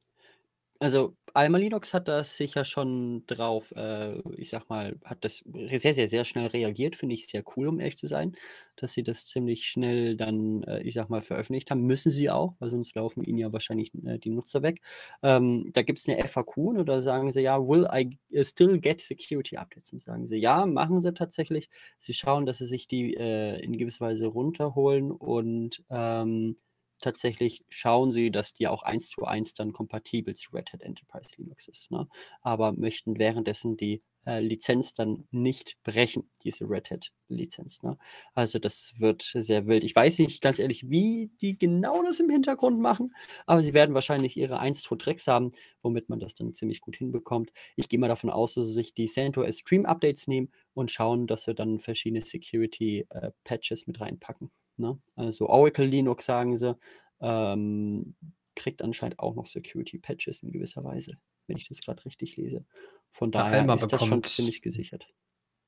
Also Alma Linux hat das sicher schon drauf, äh, ich sag mal, hat das sehr, sehr, sehr schnell reagiert, finde ich sehr cool, um ehrlich zu sein, dass sie das ziemlich schnell dann, äh, ich sag mal, veröffentlicht haben. Müssen sie auch, weil sonst laufen ihnen ja wahrscheinlich äh, die Nutzer weg. Ähm, da gibt es eine FAQ und da sagen sie, ja, will I äh, still get Security Updates? Und sagen sie, ja, machen sie tatsächlich. Sie schauen, dass sie sich die äh, in gewisser Weise runterholen und ähm, tatsächlich schauen sie, dass die auch eins zu eins dann kompatibel zu Red Hat Enterprise Linux ist. Ne? Aber möchten währenddessen die äh, Lizenz dann nicht brechen, diese Red Hat-Lizenz. Ne? Also das wird sehr wild. Ich weiß nicht ganz ehrlich, wie die genau das im Hintergrund machen, aber sie werden wahrscheinlich ihre 1-2-Tricks haben, womit man das dann ziemlich gut hinbekommt. Ich gehe mal davon aus, dass sie sich die CentOS Stream-Updates nehmen und schauen, dass wir dann verschiedene Security-Patches äh, mit reinpacken. Ne? Also Oracle Linux, sagen sie, ähm, kriegt anscheinend auch noch Security-Patches in gewisser Weise, wenn ich das gerade richtig lese. Von daher ja, ist das schon ziemlich gesichert.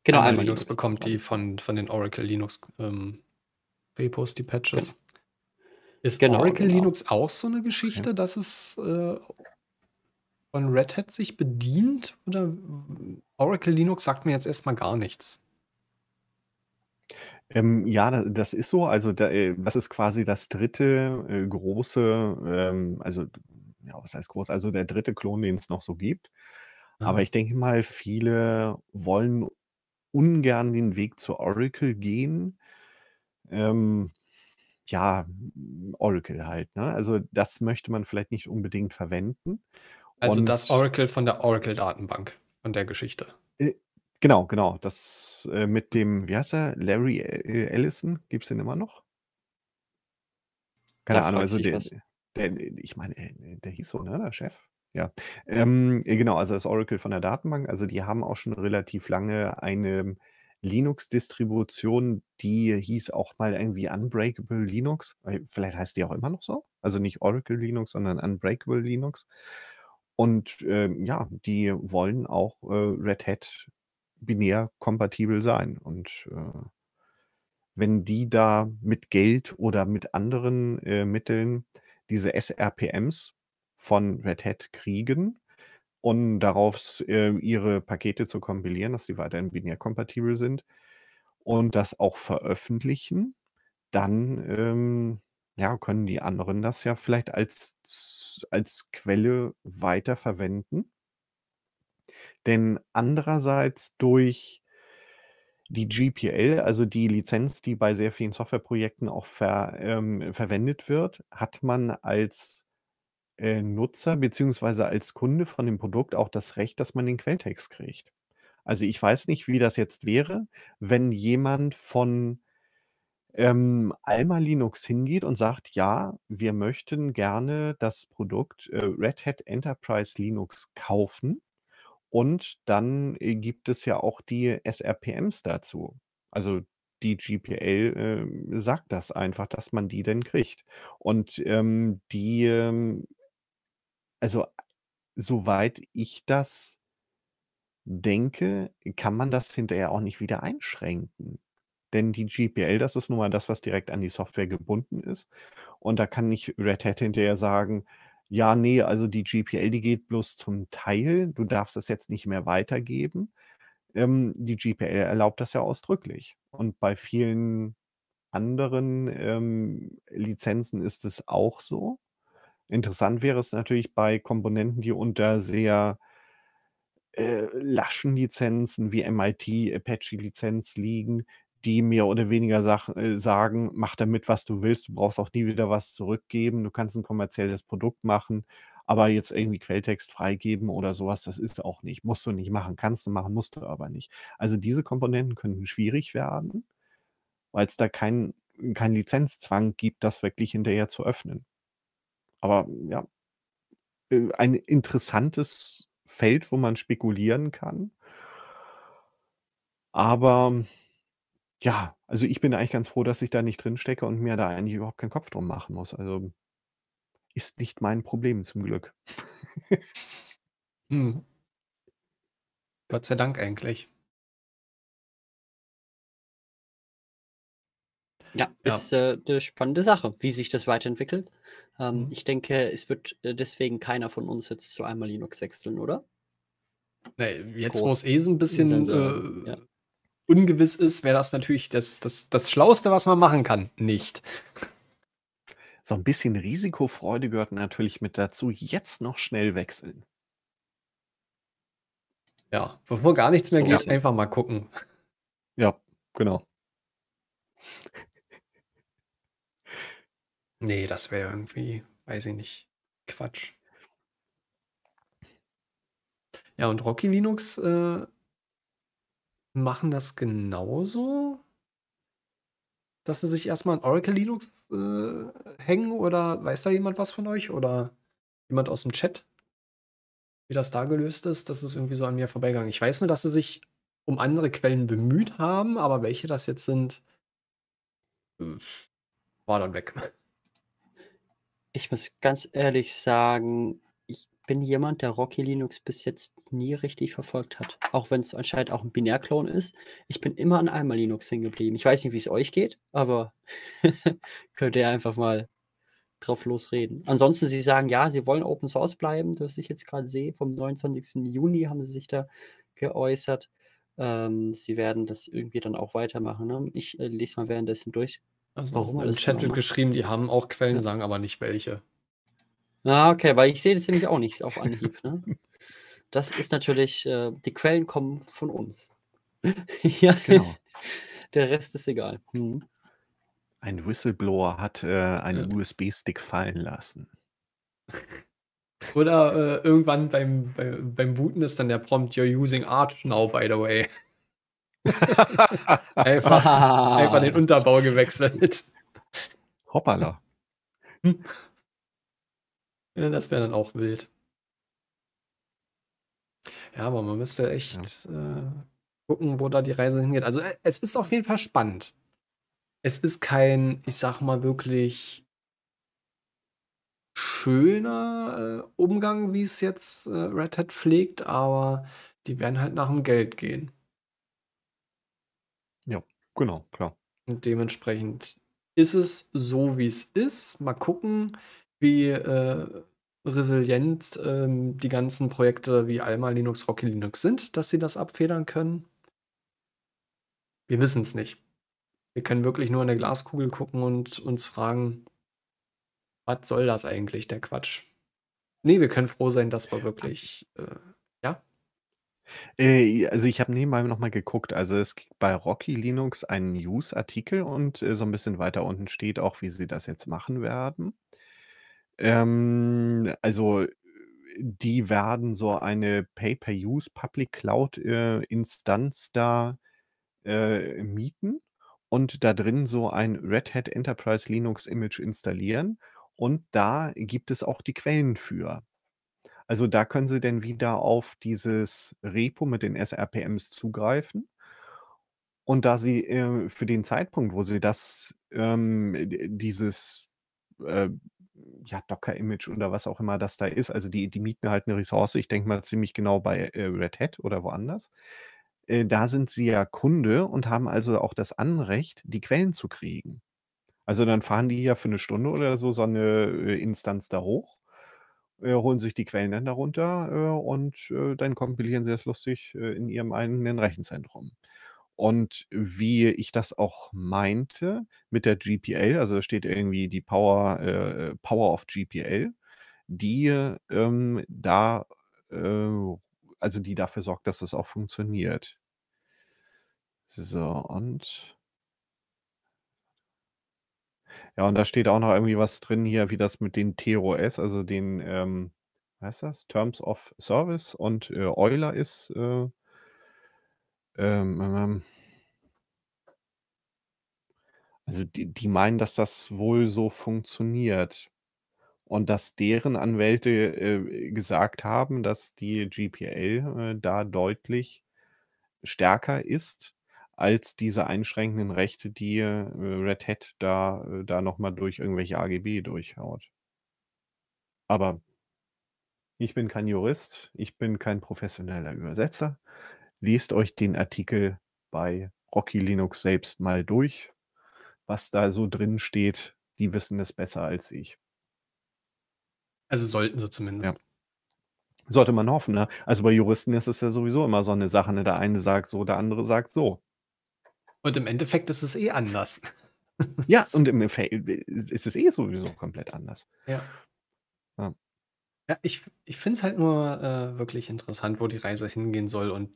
Genau, Alma, Linux, Linux bekommt die von, von den Oracle Linux ähm, Repos, die Patches. Genau. Ist genau, Oracle genau. Linux auch so eine Geschichte, ja. dass es äh, von Red Hat sich bedient? Oder Oracle Linux sagt mir jetzt erstmal gar nichts. Ähm, ja, das ist so. Also, da, äh, das ist quasi das dritte äh, große, ähm, also, ja, was heißt groß? Also, der dritte Klon, den es noch so gibt. Aber ich denke mal, viele wollen ungern den Weg zu Oracle gehen. Ähm, ja, Oracle halt, ne? Also, das möchte man vielleicht nicht unbedingt verwenden. Also das Oracle von der Oracle-Datenbank, von der Geschichte. Äh, Genau, genau. Das äh, mit dem, wie heißt er? Larry äh, äh Ellison? Gibt es den immer noch? Keine da Ahnung, also der, der, ich meine, äh, der hieß so, ne, der Chef? Ja, ähm, äh, genau, also das Oracle von der Datenbank, also die haben auch schon relativ lange eine Linux-Distribution, die hieß auch mal irgendwie Unbreakable Linux. Vielleicht heißt die auch immer noch so. Also nicht Oracle Linux, sondern Unbreakable Linux. Und ähm, ja, die wollen auch äh, Red Hat binär kompatibel sein. Und äh, wenn die da mit Geld oder mit anderen äh, Mitteln diese SRPMs von Red Hat kriegen, um darauf äh, ihre Pakete zu kompilieren, dass sie weiterhin binär kompatibel sind und das auch veröffentlichen, dann ähm, ja, können die anderen das ja vielleicht als, als Quelle weiterverwenden. Denn andererseits durch die GPL, also die Lizenz, die bei sehr vielen Softwareprojekten auch ver, ähm, verwendet wird, hat man als äh, Nutzer beziehungsweise als Kunde von dem Produkt auch das Recht, dass man den Quelltext kriegt. Also ich weiß nicht, wie das jetzt wäre, wenn jemand von ähm, Alma Linux hingeht und sagt, ja, wir möchten gerne das Produkt äh, Red Hat Enterprise Linux kaufen und dann äh, gibt es ja auch die SRPMs dazu. Also die GPL äh, sagt das einfach, dass man die denn kriegt. Und ähm, die, ähm, also soweit ich das denke, kann man das hinterher auch nicht wieder einschränken. Denn die GPL, das ist nun mal das, was direkt an die Software gebunden ist. Und da kann nicht Red Hat hinterher sagen, ja, nee, also die GPL, die geht bloß zum Teil. Du darfst es jetzt nicht mehr weitergeben. Ähm, die GPL erlaubt das ja ausdrücklich. Und bei vielen anderen ähm, Lizenzen ist es auch so. Interessant wäre es natürlich bei Komponenten, die unter sehr äh, laschen Lizenzen wie MIT, Apache-Lizenz liegen, die mehr oder weniger äh, sagen, mach damit, was du willst, du brauchst auch nie wieder was zurückgeben, du kannst ein kommerzielles Produkt machen, aber jetzt irgendwie Quelltext freigeben oder sowas, das ist auch nicht, musst du nicht machen, kannst du machen, musst du aber nicht. Also diese Komponenten könnten schwierig werden, weil es da keinen kein Lizenzzwang gibt, das wirklich hinterher zu öffnen. Aber ja, äh, ein interessantes Feld, wo man spekulieren kann. Aber ja, also ich bin eigentlich ganz froh, dass ich da nicht drin stecke und mir da eigentlich überhaupt keinen Kopf drum machen muss. Also ist nicht mein Problem zum Glück. Mhm. Gott sei Dank eigentlich. Ja, Ja. ist äh, eine spannende Sache, wie sich das weiterentwickelt. Ähm, Mhm. ich denke, es wird äh, deswegen keiner von uns jetzt zu einmal Linux wechseln, oder? Nee, jetzt wo Groß es eh so ein bisschen seinen Servern. Äh, ja ungewiss ist, wäre das natürlich das, das, das Schlauste, was man machen kann. Nicht. So ein bisschen Risikofreude gehört natürlich mit dazu. Jetzt noch schnell wechseln. Ja, bevor gar nichts so, mehr geht, ja. einfach mal gucken. Ja, genau. Nee, das wäre irgendwie, weiß ich nicht, Quatsch. Ja, und Rocky Linux äh, machen das genauso? Dass sie sich erstmal an Oracle Linux äh, hängen oder weiß da jemand was von euch? Oder jemand aus dem Chat? Wie das da gelöst ist, das ist irgendwie so an mir vorbeigegangen. Ich weiß nur, dass sie sich um andere Quellen bemüht haben, aber welche das jetzt sind, war dann weg. Ich muss ganz ehrlich sagen, bin jemand, der Rocky Linux bis jetzt nie richtig verfolgt hat. Auch wenn es anscheinend auch ein Binärklon ist. Ich bin immer an einmal Linux hingeblieben. Ich weiß nicht, wie es euch geht, aber könnt ihr einfach mal drauf losreden. Ansonsten, sie sagen, ja, sie wollen Open Source bleiben, das ich jetzt gerade sehe. Vom 29. Juni haben sie sich da geäußert. Ähm, sie werden das irgendwie dann auch weitermachen. Ne? Ich äh, lese mal währenddessen durch. Also Warum im genau Chat wird geschrieben, die haben auch Quellen, ja. sagen aber nicht welche. Ah, okay, weil ich sehe das nämlich auch nicht auf Anhieb. Ne? Das ist natürlich, äh, die Quellen kommen von uns. ja, genau. Der Rest ist egal. Mhm. Ein Whistleblower hat äh, einen ja. USB-Stick fallen lassen. Oder äh, irgendwann beim, bei, beim Booten ist dann der Prompt, you're using art now, by the way. einfach, einfach den Unterbau gewechselt. Hoppala. Hm. Das wäre dann auch wild. Ja, aber man müsste echt ja. äh, gucken, wo da die Reise hingeht. Also äh, es ist auf jeden Fall spannend. Es ist kein, ich sag mal wirklich schöner äh, Umgang, wie es jetzt äh, Red Hat pflegt, aber die werden halt nach dem Geld gehen. Ja, genau, klar. Und dementsprechend ist es so, wie es ist. Mal gucken wie äh, resilient ähm, die ganzen Projekte wie Alma Linux, Rocky Linux sind, dass sie das abfedern können. Wir wissen es nicht. Wir können wirklich nur in der Glaskugel gucken und uns fragen, was soll das eigentlich, der Quatsch? Nee, wir können froh sein, dass wir wirklich, äh, ja. Äh, also ich habe nebenbei nochmal geguckt, also es gibt bei Rocky Linux einen News-Artikel und äh, so ein bisschen weiter unten steht auch, wie sie das jetzt machen werden. Ähm, also die werden so eine Pay-per-Use Public Cloud äh, Instanz da äh, mieten und da drin so ein Red Hat Enterprise Linux Image installieren und da gibt es auch die Quellen für. Also da können Sie dann wieder auf dieses Repo mit den SRPMs zugreifen. Und da Sie äh, für den Zeitpunkt, wo Sie das, ähm, dieses äh, ja, Docker-Image oder was auch immer das da ist. Also die, die mieten halt eine Ressource, ich denke mal ziemlich genau bei äh, Red Hat oder woanders. Äh, da sind sie ja Kunde und haben also auch das Anrecht, die Quellen zu kriegen. Also dann fahren die ja für eine Stunde oder so so eine äh, Instanz da hoch, äh, holen sich die Quellen dann darunter äh, und äh, dann kompilieren sie das lustig in ihrem eigenen Rechenzentrum. Und wie ich das auch meinte mit der GPL, also da steht irgendwie die Power, äh, äh Power of GPL, die ähm, da, äh, also die dafür sorgt, dass das auch funktioniert. So, und ja, und da steht auch noch irgendwie was drin hier, wie das mit den TOS, also den, ähm, was heißt das? Terms of Service und äh, Euler ist, äh, ähm, ähm, ähm, also die, die meinen, dass das wohl so funktioniert. Und dass deren Anwälte äh, gesagt haben, dass die GPL äh, da deutlich stärker ist als diese einschränkenden Rechte, die äh, Red Hat da, äh, da nochmal durch irgendwelche AGB durchhaut. Aber ich bin kein Jurist, ich bin kein professioneller Übersetzer lest euch den Artikel bei Rocky Linux selbst mal durch. Was da so drin steht, die wissen es besser als ich. Also sollten sie zumindest. Ja. Sollte man hoffen. Ne? Also bei Juristen ist es ja sowieso immer so eine Sache. Ne? Der eine sagt so, der andere sagt so. Und im Endeffekt ist es eh anders. ja, und im Endeffekt ist es eh sowieso komplett anders. Ja. Ja, ja ich, ich finde es halt nur äh, wirklich interessant, wo die Reise hingehen soll. Und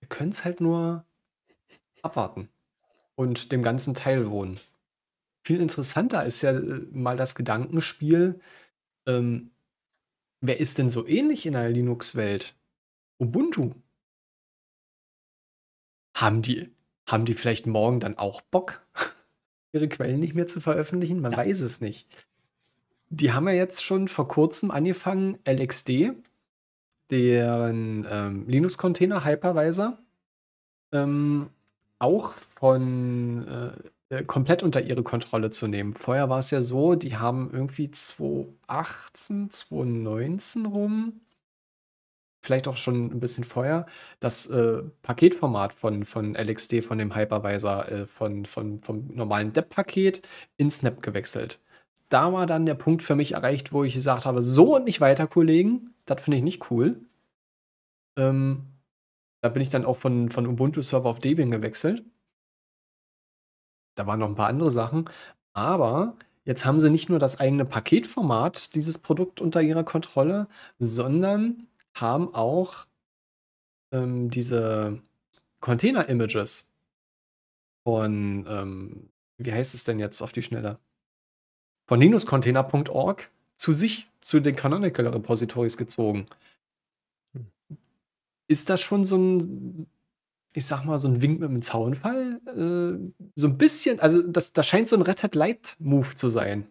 wir können es halt nur abwarten und dem ganzen Teil wohnen. Viel interessanter ist ja äh, mal das Gedankenspiel, ähm, wer ist denn so ähnlich in einer Linux-Welt? Ubuntu. Haben die, haben die vielleicht morgen dann auch Bock, ihre Quellen nicht mehr zu veröffentlichen? Man ja. weiß es nicht. Die haben ja jetzt schon vor kurzem angefangen, LXD deren ähm, Linux-Container Hypervisor ähm, auch von äh, äh, komplett unter ihre Kontrolle zu nehmen. Vorher war es ja so, die haben irgendwie 2018, 2019 rum, vielleicht auch schon ein bisschen vorher, das äh, Paketformat von, von LXD, von dem Hypervisor, äh, von, von, vom normalen Depp-Paket in Snap gewechselt da war dann der Punkt für mich erreicht, wo ich gesagt habe, so und nicht weiter, Kollegen, das finde ich nicht cool. Ähm, da bin ich dann auch von, von Ubuntu Server auf Debian gewechselt. Da waren noch ein paar andere Sachen. Aber jetzt haben sie nicht nur das eigene Paketformat, dieses Produkt unter ihrer Kontrolle, sondern haben auch ähm, diese Container-Images von, ähm, wie heißt es denn jetzt auf die Schnelle? von linuscontainer.org zu sich, zu den Canonical Repositories gezogen. Ist das schon so ein, ich sag mal, so ein Wink mit dem Zaunfall? Äh, so ein bisschen, also das, das scheint so ein Red Hat Light Move zu sein.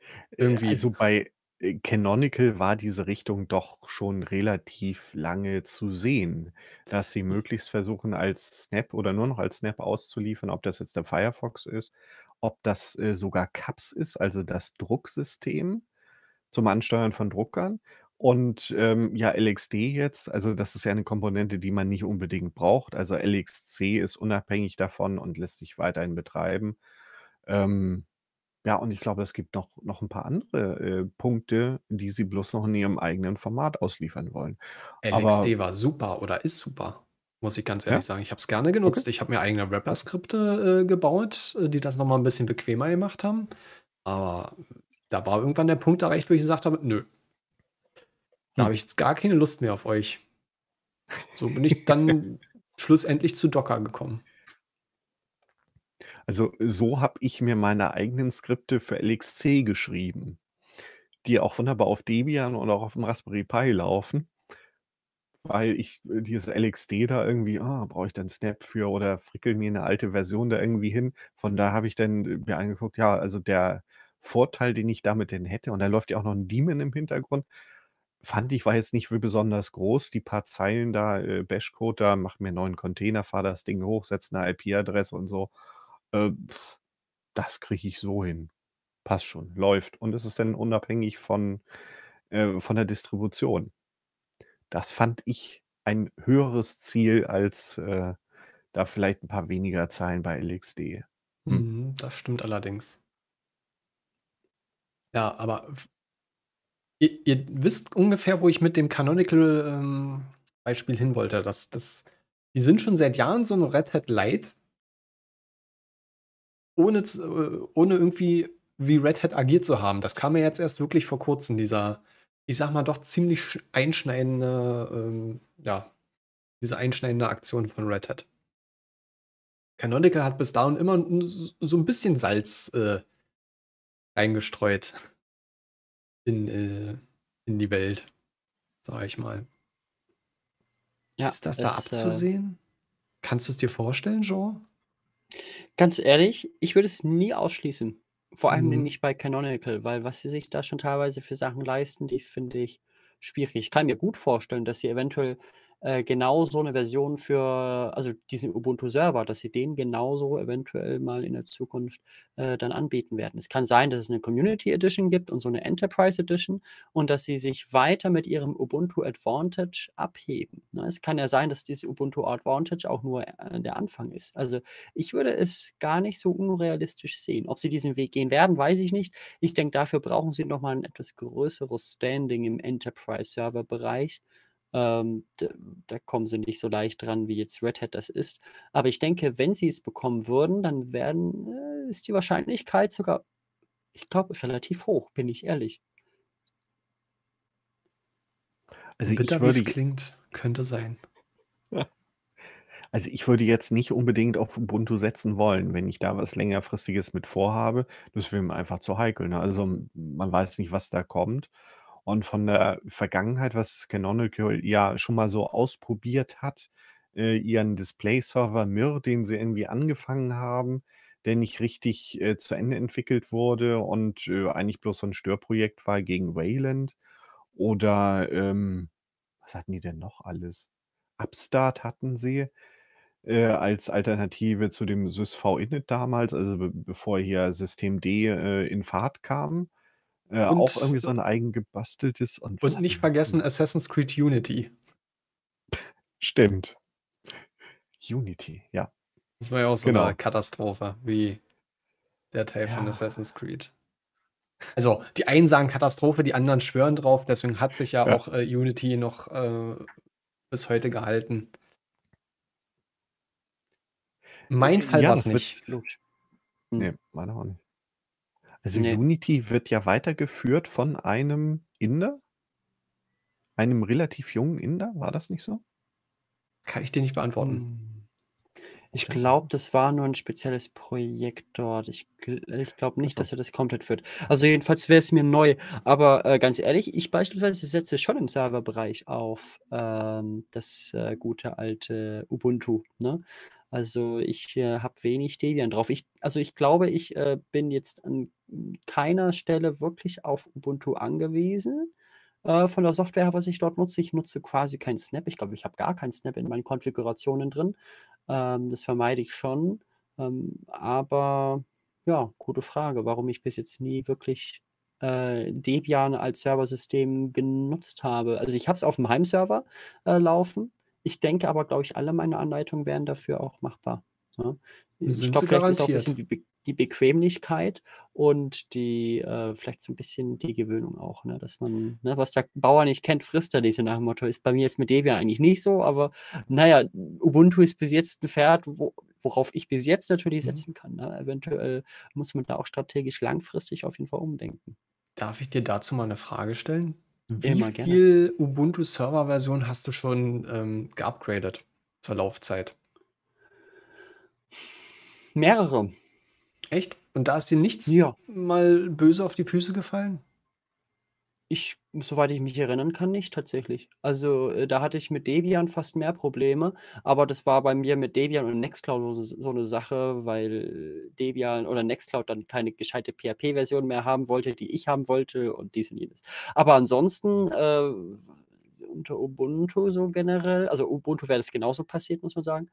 Äh, Irgendwie. Also bei äh, Canonical war diese Richtung doch schon relativ lange zu sehen, dass sie möglichst versuchen, als Snap oder nur noch als Snap auszuliefern, ob das jetzt der Firefox ist ob das äh, sogar CAPS ist, also das Drucksystem zum Ansteuern von Druckern. Und ähm, ja, LXD jetzt, also das ist ja eine Komponente, die man nicht unbedingt braucht. Also LXC ist unabhängig davon und lässt sich weiterhin betreiben. Ähm, ja, und ich glaube, es gibt noch, noch ein paar andere äh, Punkte, die sie bloß noch in ihrem eigenen Format ausliefern wollen. LXD Aber, war super oder ist super. Muss ich ganz ehrlich Ja? sagen. Ich habe es gerne Okay. genutzt. Ich habe mir eigene Wrapper-Skripte, äh, gebaut, äh, die das nochmal ein bisschen bequemer gemacht haben. Aber da war irgendwann der Punkt erreicht, wo ich gesagt habe: „Nö.“ „Da habe hm. ich jetzt gar keine Lust mehr auf euch.“ So bin ich dann schlussendlich zu Docker gekommen. Also, so habe ich mir meine eigenen Skripte für LXC geschrieben, die auch wunderbar auf Debian und auch auf dem Raspberry Pi laufen weil ich äh, dieses LXD da irgendwie, ah, brauche ich dann Snap für oder frickel mir eine alte Version da irgendwie hin. Von da habe ich dann äh, mir angeguckt, ja, also der Vorteil, den ich damit denn hätte, und da läuft ja auch noch ein Demon im Hintergrund, fand ich, war jetzt nicht besonders groß. Die paar Zeilen da, äh, Bashcode da, mach mir einen neuen Container, fahr das Ding hoch, setz eine IP-Adresse und so. Äh, das kriege ich so hin. Passt schon, läuft. Und es ist dann unabhängig von, äh, von der Distribution. Das fand ich ein höheres Ziel als äh, da vielleicht ein paar weniger Zahlen bei LXD. Hm. Mhm, das stimmt allerdings. Ja, aber ihr, ihr, wisst ungefähr, wo ich mit dem Canonical-Beispiel ähm, hin wollte. Das, das, die sind schon seit Jahren so ein ne Red Hat Light, ohne, äh, ohne irgendwie wie Red Hat agiert zu haben. Das kam ja jetzt erst wirklich vor kurzem, dieser ich sag mal, doch ziemlich einschneidende, ähm, ja, diese einschneidende Aktion von Red Hat. Canonical hat bis dahin immer so ein bisschen Salz äh, eingestreut in, äh, in die Welt, sag ich mal. Ja, ist das da äh, abzusehen? Äh, Kannst du es dir vorstellen, Jean? Ganz ehrlich, ich würde es nie ausschließen. Vor allem mhm. nicht bei Canonical, weil was sie sich da schon teilweise für Sachen leisten, die finde ich schwierig. Ich kann mir gut vorstellen, dass sie eventuell äh, genau so eine Version für, also diesen Ubuntu-Server, dass sie den genauso eventuell mal in der Zukunft äh, dann anbieten werden. Es kann sein, dass es eine Community Edition gibt und so eine Enterprise Edition und dass sie sich weiter mit ihrem Ubuntu Advantage abheben. Na, ne? es kann ja sein, dass dieses Ubuntu Advantage auch nur äh, der Anfang ist. Also ich würde es gar nicht so unrealistisch sehen. Ob sie diesen Weg gehen werden, weiß ich nicht. Ich denke, dafür brauchen sie nochmal ein etwas größeres Standing im Enterprise-Server-Bereich. Ähm, da, da, kommen sie nicht so leicht dran, wie jetzt Red Hat das ist. Aber ich denke, wenn sie es bekommen würden, dann werden, äh, ist die Wahrscheinlichkeit sogar, ich glaube, relativ hoch, bin ich ehrlich. Also Bitter, wie es klingt, könnte sein. Also ich würde jetzt nicht unbedingt auf Ubuntu setzen wollen, wenn ich da was längerfristiges mit vorhabe. Das wäre mir einfach zu heikel. Ne? Also man weiß nicht, was da kommt. Und von der Vergangenheit, was Canonical ja schon mal so ausprobiert hat, äh, ihren Display-Server Mir, den sie irgendwie angefangen haben, der nicht richtig äh, zu Ende entwickelt wurde und äh, eigentlich bloß so ein Störprojekt war gegen Wayland. Oder ähm, was hatten die denn noch alles? Upstart hatten sie äh, als Alternative zu dem SysV-Init damals, also be bevor hier System D äh, in Fahrt kam und, auch irgendwie so ein eigengebasteltes. Und, und nicht vergessen Assassin's Creed Unity. Stimmt. Unity, ja. Das war ja auch so genau. eine Katastrophe, wie der Teil ja. von Assassin's Creed. Also, die einen sagen Katastrophe, die anderen schwören drauf, deswegen hat sich ja, ja. auch äh, Unity noch äh, bis heute gehalten. Mein äh, Fall ja, war es nicht. Nee, meiner auch nicht. Also nee. Unity wird ja weitergeführt von einem Inder? Einem relativ jungen Inder? War das nicht so? Kann ich dir nicht beantworten. Hm. Ich glaube, das war nur ein spezielles Projekt dort. Ich, ich glaube nicht, also. dass er das komplett führt. Also jedenfalls wäre es mir neu. Aber äh, ganz ehrlich, ich beispielsweise setze schon im Serverbereich auf ähm, das äh, gute alte Ubuntu. Ne? Also ich äh, habe wenig Debian drauf. Ich, also ich glaube, ich äh, bin jetzt an keiner Stelle wirklich auf Ubuntu angewiesen. Äh, von der Software, was ich dort nutze, ich nutze quasi keinen Snap. Ich glaube, ich habe gar keinen Snap in meinen Konfigurationen drin. Ähm, das vermeide ich schon. Ähm, aber ja, gute Frage, warum ich bis jetzt nie wirklich äh, Debian als Serversystem genutzt habe. Also ich habe es auf dem Heimserver äh, laufen ich denke aber, glaube ich, alle meine Anleitungen wären dafür auch machbar. Ne? Ich glaube, vielleicht ist auch ein bisschen die, Be die Bequemlichkeit und die, äh, vielleicht so ein bisschen die Gewöhnung auch, ne? dass man, ne, was der Bauer nicht kennt, frisst er nicht, so nach dem Motto. Ist bei mir jetzt mit Debian eigentlich nicht so, aber naja, Ubuntu ist bis jetzt ein Pferd, wo, worauf ich bis jetzt natürlich mhm. setzen kann. Ne? Eventuell muss man da auch strategisch langfristig auf jeden Fall umdenken. Darf ich dir dazu mal eine Frage stellen? Wie Immer viel Ubuntu Server Version hast du schon ähm, geupgradet zur Laufzeit? Mehrere. Echt? Und da ist dir nichts ja. mal böse auf die Füße gefallen? Ich, soweit ich mich erinnern kann, nicht tatsächlich. Also äh, da hatte ich mit Debian fast mehr Probleme, aber das war bei mir mit Debian und Nextcloud so, so eine Sache, weil Debian oder Nextcloud dann keine gescheite PHP-Version mehr haben wollte, die ich haben wollte und dies und jenes. Aber ansonsten äh, unter Ubuntu so generell, also Ubuntu wäre das genauso passiert, muss man sagen,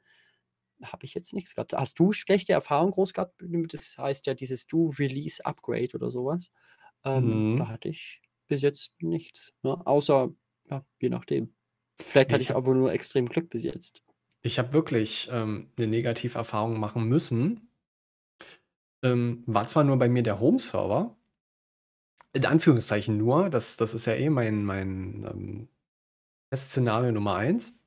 habe ich jetzt nichts gehabt. Hast du schlechte Erfahrungen groß gehabt? Das heißt ja dieses Do-Release-Upgrade oder sowas. Ähm, mhm. Da hatte ich bis jetzt nichts. Ne? Außer, ja, je nachdem. Vielleicht hatte ich, ich aber nur extrem Glück bis jetzt. Ich habe wirklich ähm, eine Negativerfahrung machen müssen. Ähm, war zwar nur bei mir der Home-Server, in Anführungszeichen nur, das, das ist ja eh mein, mein ähm, Testszenario Nummer 1.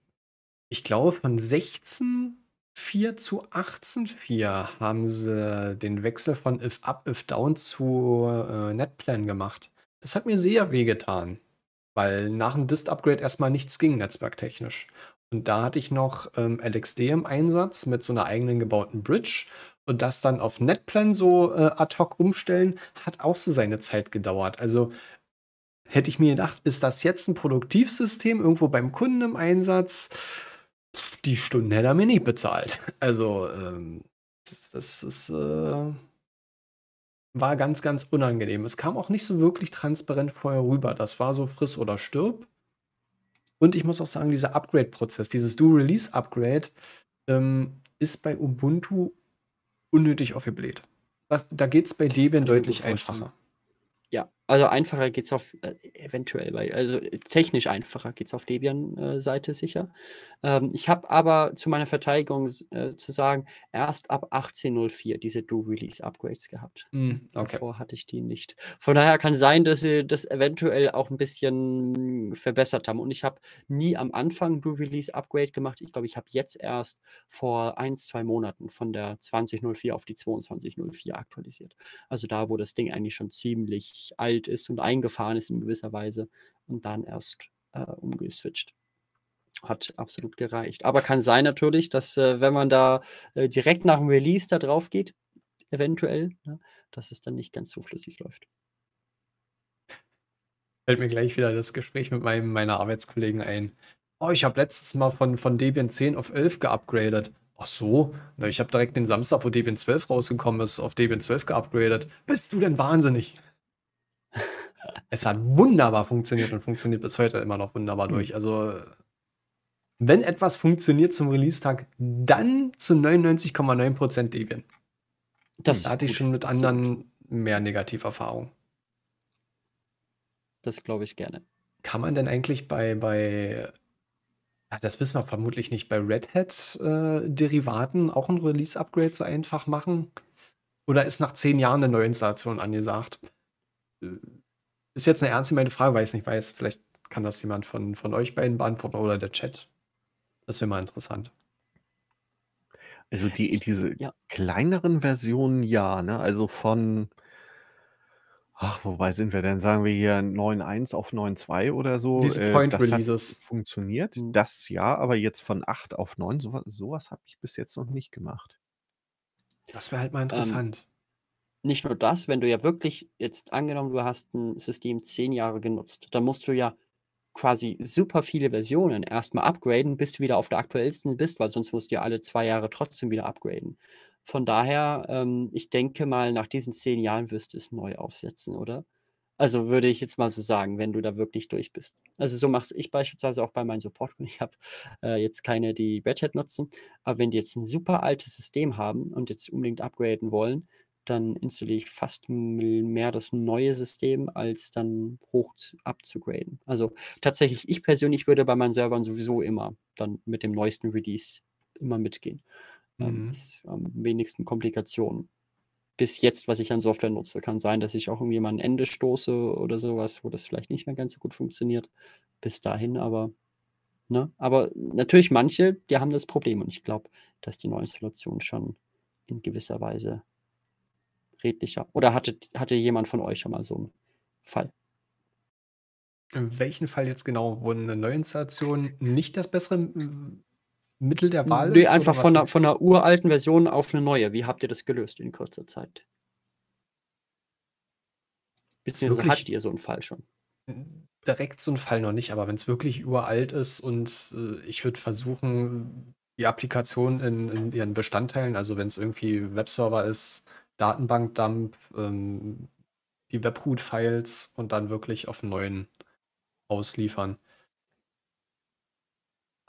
Ich glaube, von 16 4 zu 18,4 haben sie den Wechsel von If Up, If Down zu äh, Netplan gemacht. Das hat mir sehr wehgetan, weil nach dem Dist-Upgrade erstmal nichts ging, netzwerktechnisch. Und da hatte ich noch ähm, LXD im Einsatz mit so einer eigenen gebauten Bridge. Und das dann auf Netplan so äh, ad hoc umstellen, hat auch so seine Zeit gedauert. Also hätte ich mir gedacht, ist das jetzt ein Produktivsystem irgendwo beim Kunden im Einsatz? Die Stunden hätte er mir nicht bezahlt. Also, ähm, das ist, äh, war ganz, ganz unangenehm. Es kam auch nicht so wirklich transparent vorher rüber. Das war so friss oder stirb. Und ich muss auch sagen, dieser Upgrade-Prozess, dieses Do-Release-Upgrade, ähm, ist bei Ubuntu unnötig aufgebläht. da geht es bei das Debian deutlich einfacher. Ja, also einfacher geht es auf, äh, eventuell, bei, also äh, technisch einfacher geht es auf Debian-Seite äh, sicher. Ähm, ich habe aber zu meiner Verteidigung äh, zu sagen, erst ab 18.04 diese Do-Release-Upgrades gehabt. Mm, okay. Davor hatte ich die nicht. Von daher kann sein, dass sie das eventuell auch ein bisschen verbessert haben. Und ich habe nie am Anfang Do-Release-Upgrade gemacht. Ich glaube, ich habe jetzt erst vor ein, zwei Monaten von der 20.04 auf die 22.04 aktualisiert. Also da, wo das Ding eigentlich schon ziemlich alt verteilt ist und eingefahren ist in gewisser Weise und dann erst äh, umgeswitcht. Hat absolut gereicht. Aber kann sein natürlich, dass äh, wenn man da äh, direkt nach dem Release da drauf geht, eventuell, ne, dass es dann nicht ganz so flüssig läuft. Fällt mir gleich wieder das Gespräch mit meinem, meiner Arbeitskollegen ein. Oh, ich habe letztes Mal von, von Debian 10 auf 11 geupgradet. Ach so, ich habe direkt den Samstag, wo Debian 12 rausgekommen ist, auf Debian 12 geupgradet. Bist du denn wahnsinnig? es hat wunderbar funktioniert und funktioniert bis heute immer noch wunderbar hm. durch. Also, wenn etwas funktioniert zum Release-Tag, dann zu 99,9% Debian. Das da hatte ich schon mit anderen mehr Negativerfahrungen. Das glaube ich gerne. Kann man denn eigentlich bei, bei ja, das wissen wir vermutlich nicht, bei Red Hat-Derivaten äh, auch ein Release-Upgrade so einfach machen? Oder ist nach zehn Jahren eine Neuinstallation angesagt? Äh, ist jetzt eine ernst gemeinte Frage, weil ich es nicht weiß. Vielleicht kann das jemand von, von euch beiden beantworten oder der Chat. Das wäre mal interessant. Also die, diese ja. kleineren Versionen ja, ne? Also von, ach, wobei sind wir denn? Sagen wir hier 9.1 auf 9.2 oder so. Diese äh, Point äh, das Releases. Hat funktioniert. Mhm. Das ja, aber jetzt von 8 auf 9, sowas, sowas habe ich bis jetzt noch nicht gemacht. Das wäre halt mal ähm, interessant. Ähm, nicht nur das, wenn du ja wirklich jetzt angenommen, du hast ein System zehn Jahre genutzt, dann musst du ja quasi super viele Versionen erstmal upgraden, bis du wieder auf der aktuellsten bist, weil sonst musst du ja alle zwei Jahre trotzdem wieder upgraden. Von daher, ähm, ich denke mal, nach diesen zehn Jahren wirst du es neu aufsetzen, oder? Also würde ich jetzt mal so sagen, wenn du da wirklich durch bist. Also so mache ich beispielsweise auch bei meinen Supportern. Ich habe äh, jetzt keine, die Red Hat nutzen, aber wenn die jetzt ein super altes System haben und jetzt unbedingt upgraden wollen, dann installiere ich fast mehr das neue System, als dann hoch abzugraden. Also tatsächlich, ich persönlich würde bei meinen Servern sowieso immer dann mit dem neuesten Release immer mitgehen. Ähm, mhm. ist am wenigsten Komplikationen. Bis jetzt, was ich an Software nutze, kann sein, dass ich auch irgendwie mal ein Ende stoße oder sowas, wo das vielleicht nicht mehr ganz so gut funktioniert. Bis dahin, aber Ne? Aber natürlich manche, die haben das Problem und ich glaube, dass die neue Installation schon in gewisser Weise redlicher. Oder hatte, hatte jemand von euch schon mal so einen Fall? In welchem Fall jetzt genau, wo eine Neuinstallation nicht das bessere hm, Mittel der Wahl nee, ist? einfach von einer, von einer uralten Version auf eine neue. Wie habt ihr das gelöst in kurzer Zeit? Beziehungsweise wirklich? hattet ihr so einen Fall schon? Direkt so einen Fall noch nicht, aber wenn es wirklich uralt ist und äh, ich würde versuchen, die Applikation in, in, ihren Bestandteilen, also wenn es irgendwie Webserver ist, Datenbankdump, ähm, die Webroot-Files und dann wirklich auf neuen ausliefern.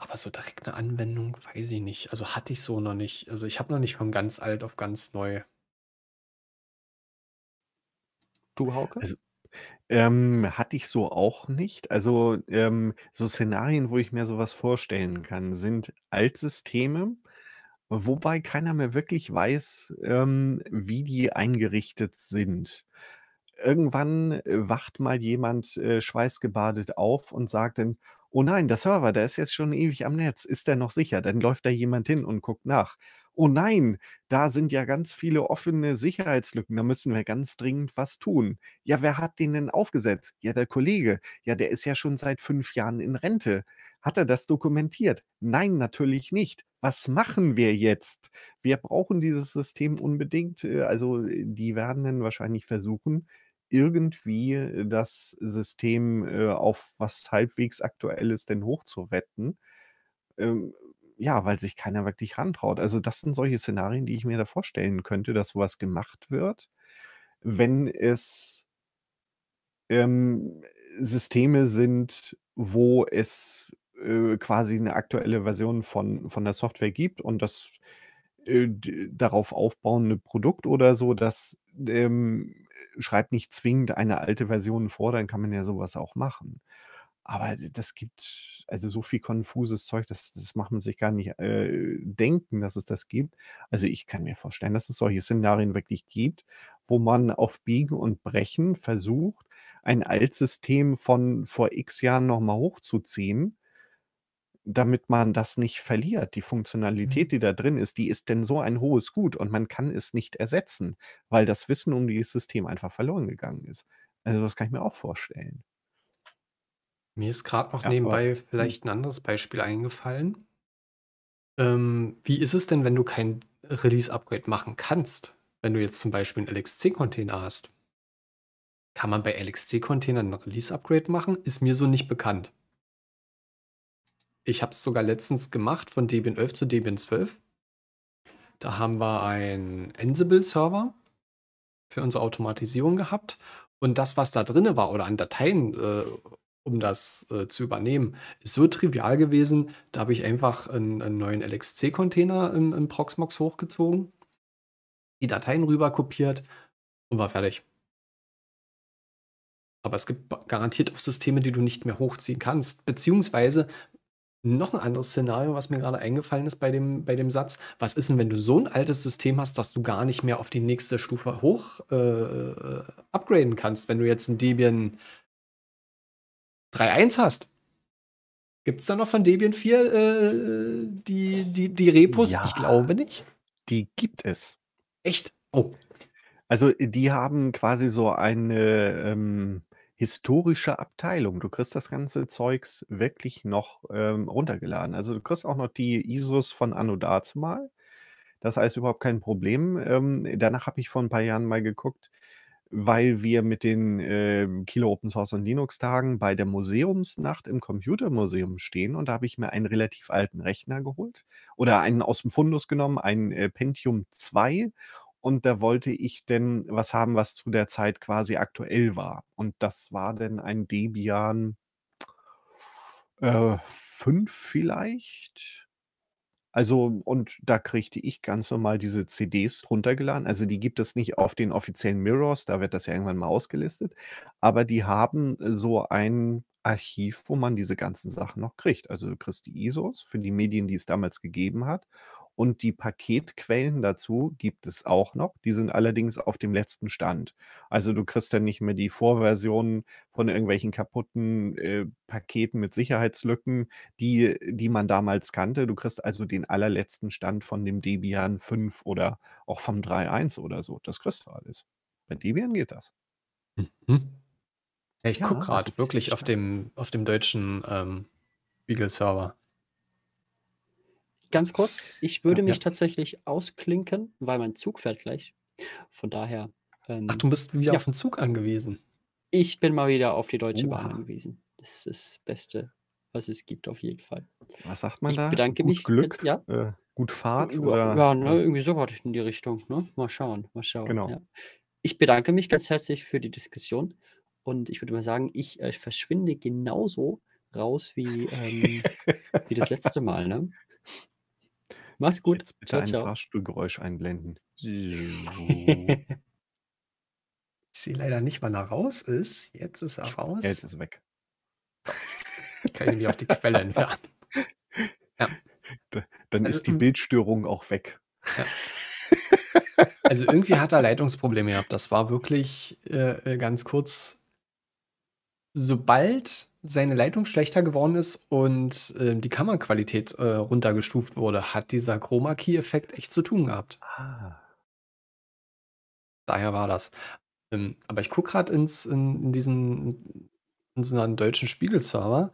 Aber so direkt eine Anwendung, weiß ich nicht. Also hatte ich so noch nicht. Also ich habe noch nicht von ganz alt auf ganz neu. Du, Hauke? Also, ähm, hatte ich so auch nicht. Also ähm, so Szenarien, wo ich mir sowas vorstellen kann, sind Altsysteme, Wobei keiner mehr wirklich weiß, ähm, wie die eingerichtet sind. Irgendwann äh, wacht mal jemand äh, schweißgebadet auf und sagt dann, oh nein, der Server, der ist jetzt schon ewig am Netz, ist der noch sicher? Dann läuft da jemand hin und guckt nach. Oh nein, da sind ja ganz viele offene Sicherheitslücken, da müssen wir ganz dringend was tun. Ja, wer hat den denn aufgesetzt? Ja, der Kollege. Ja, der ist ja schon seit fünf Jahren in Rente. Hat er das dokumentiert? Nein, natürlich nicht was machen wir jetzt? Wir brauchen dieses System unbedingt. Äh, also äh, die werden dann wahrscheinlich versuchen, irgendwie das System äh, auf was halbwegs aktuelles denn hochzuretten. Ähm, ja, weil sich keiner wirklich rantraut. Also das sind solche Szenarien, die ich mir da vorstellen könnte, dass sowas gemacht wird, wenn es ähm, Systeme sind, wo es äh, quasi eine aktuelle Version von, von der Software gibt und das äh, darauf aufbauende Produkt oder so, das ähm, schreibt nicht zwingend eine alte Version vor, dann kann man ja sowas auch machen. Aber das gibt also so viel konfuses Zeug, das, das macht man sich gar nicht äh, denken, dass es das gibt. Also ich kann mir vorstellen, dass es solche Szenarien wirklich gibt, wo man auf Biegen und Brechen versucht, ein Altsystem von vor x Jahren nochmal hochzuziehen damit man das nicht verliert. Die mhm. Funktionalität, die da drin ist, die ist denn so ein hohes Gut und man kann es nicht ersetzen, weil das Wissen um dieses System einfach verloren gegangen ist. Also das kann ich mir auch vorstellen. Mir ist gerade noch ja, nebenbei aber, hm. vielleicht ein anderes Beispiel eingefallen. Ähm, wie ist es denn, wenn du kein Release-Upgrade machen kannst? Wenn du jetzt zum Beispiel einen LXC-Container hast. Kann man bei LXC-Containern ein Release-Upgrade machen? Ist mir so nicht bekannt. Ich habe es sogar letztens gemacht von Debian 11 zu Debian 12. Da haben wir einen Ansible-Server für unsere Automatisierung gehabt. Und das, was da drin war oder an Dateien, äh, um das äh, zu übernehmen, ist so trivial gewesen. Da habe ich einfach einen, einen neuen LXC-Container im, im Proxmox hochgezogen, die Dateien rüber kopiert und war fertig. Aber es gibt garantiert auch Systeme, die du nicht mehr hochziehen kannst. Beziehungsweise noch ein anderes Szenario, was mir gerade eingefallen ist bei dem, bei dem Satz. Was ist denn, wenn du so ein altes System hast, dass du gar nicht mehr auf die nächste Stufe hoch äh, upgraden kannst, wenn du jetzt ein Debian 3.1 hast? Gibt es da noch von Debian 4 äh, die, die, die Repos? Ja, ich glaube nicht. Die gibt es. Echt? Oh. Also die haben quasi so eine ähm, historische Abteilung. Du kriegst das ganze Zeugs wirklich noch ähm, runtergeladen. Also du kriegst auch noch die ISOs von Anno dazumal. Das heißt überhaupt kein Problem. Ähm, danach habe ich vor ein paar Jahren mal geguckt, weil wir mit den äh, Kilo Open Source und Linux Tagen bei der Museumsnacht im Computermuseum stehen und da habe ich mir einen relativ alten Rechner geholt oder einen aus dem Fundus genommen, einen äh, Pentium 2 und da wollte ich denn was haben, was zu der Zeit quasi aktuell war. Und das war denn ein Debian äh, 5 vielleicht. Also, und da kriegte ich ganz normal diese CDs runtergeladen. Also, die gibt es nicht auf den offiziellen Mirrors, da wird das ja irgendwann mal ausgelistet. Aber die haben äh, so ein Archiv, wo man diese ganzen Sachen noch kriegt. Also, du kriegst die ISOs für die Medien, die es damals gegeben hat. Und die Paketquellen dazu gibt es auch noch. Die sind allerdings auf dem letzten Stand. Also du kriegst dann nicht mehr die Vorversionen von irgendwelchen kaputten äh, Paketen mit Sicherheitslücken, die, die man damals kannte. Du kriegst also den allerletzten Stand von dem Debian 5 oder auch vom 3.1 oder so. Das kriegst du alles. Bei Debian geht das. Mhm. ich ja, gucke gerade wirklich auf dem, auf dem deutschen ähm, Beagle-Server. Ganz kurz, ich würde ja, mich ja. tatsächlich ausklinken, weil mein Zug fährt gleich. Von daher. Ähm, Ach, du bist wieder ja. auf den Zug angewiesen. Ich bin mal wieder auf die Deutsche Bahn angewiesen. Das ist das Beste, was es gibt, auf jeden Fall. Was sagt man ich da? Ich bedanke gut mich. Glück, ja? Äh, gut Fahrt? Ja, oder? ja ne, irgendwie so hatte ich in die Richtung. Ne? Mal schauen, mal schauen. Genau. Ich bedanke mich ganz herzlich für die Diskussion und ich würde mal sagen, ich äh, verschwinde genauso raus wie, ähm, wie das letzte Mal. Ne? Mach's gut. Jetzt bitte ciao, ein ciao. Fahrstuhlgeräusch einblenden. Ich sehe leider nicht, wann er raus ist. Jetzt ist er raus. Jetzt ist er weg. Kann ich mich auf die Quelle entfernen. Ja. Da, dann also, ist die ähm Bildstörung auch weg. Ja. Also irgendwie hat er Leitungsprobleme gehabt. Das war wirklich äh, äh ganz kurz sobald seine Leitung schlechter geworden ist und äh, die Kammerqualität äh, runtergestuft wurde, hat dieser Chroma Key-Effekt echt zu tun gehabt. Ah. Daher war das. Ähm, aber ich gucke gerade ins, in, in diesen in so einen deutschen Spiegel-Server.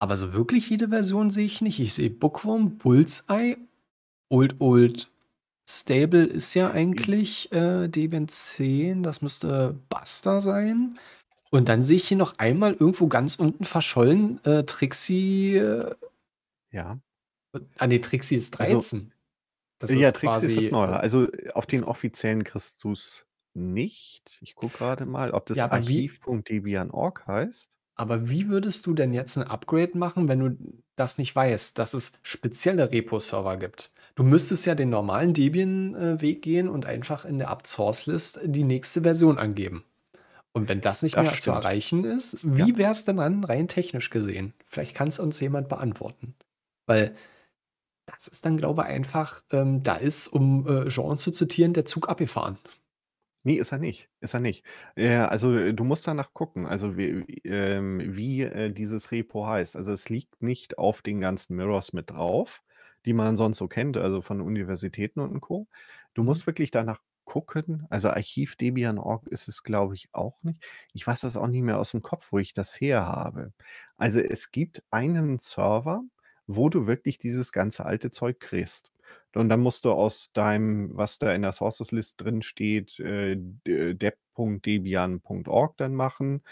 Aber so wirklich jede Version sehe ich nicht. Ich sehe Bookworm, Bullseye, Old Old Stable ist ja hm. eigentlich äh, Debian 10. Das müsste Buster sein. Und dann sehe ich hier noch einmal irgendwo ganz unten verschollen äh, Trixie. Äh, ja. Ah, nee, Trixie ist 13. Also, ja, ist Trixie ist das Neue. Äh, also auf den offiziellen kriegst du es nicht. Ich gucke gerade mal, ob das ja, archiv.debian.org heißt. Aber wie würdest du denn jetzt ein Upgrade machen, wenn du das nicht weißt, dass es spezielle Repo-Server gibt? Du müsstest ja den normalen Debian-Weg äh, gehen und einfach in der upsource list die nächste Version angeben. Und wenn das nicht das mehr stimmt. zu erreichen ist, wie ja. wäre es denn dann rein technisch gesehen? Vielleicht kann es uns jemand beantworten. Weil das ist dann, glaube ich, einfach, ähm, da ist, um äh, Jean zu zitieren, der Zug abgefahren. Nee, ist er nicht. Ist er nicht. Also, äh, also du musst danach gucken, also wie, ähm, wie äh, dieses Repo heißt. Also es liegt nicht auf den ganzen Mirrors mit drauf, die man sonst so kennt, also von Universitäten und Co. Du musst mhm. wirklich danach gucken. Also Archiv Debian.org ist es, glaube ich, auch nicht. Ich weiß das auch nicht mehr aus dem Kopf, wo ich das her habe. Also es gibt einen Server, wo du wirklich dieses ganze alte Zeug kriegst. Und dann musst du aus deinem, was da in der Sources List drin steht, äh, äh depp.debian.org dann machen.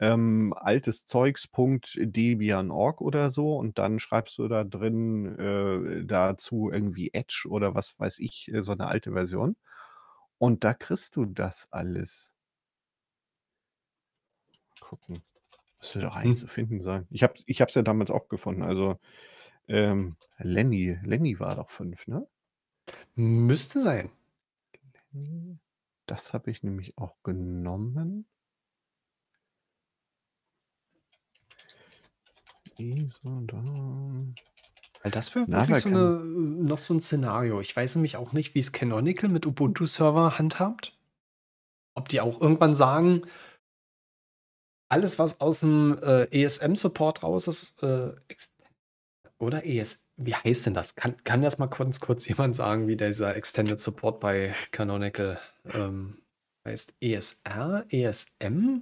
Ähm, altes Zeugs.debian.org oder so und dann schreibst du da drin äh, dazu irgendwie Edge oder was weiß ich, äh, so eine alte Version. Und da kriegst du das alles. Gucken. Müsste doch eigentlich hm. zu finden sein. Ich habe es ich hab's ja damals auch gefunden. Also ähm, Lenny, Lenny war doch fünf, ne? Müsste sein. Lenny. Das habe ich nämlich auch genommen. so, da. Weil das wäre wirklich so eine, äh, noch so ein Szenario. Ich weiß nämlich auch nicht, wie es Canonical mit Ubuntu-Server handhabt. Ob die auch irgendwann sagen, alles, was aus dem äh, ESM-Support raus ist, äh, oder ES, wie heißt denn das? Kann, kann das mal kurz, kurz jemand sagen, wie dieser Extended Support bei Canonical ähm, heißt? ESR? ESM?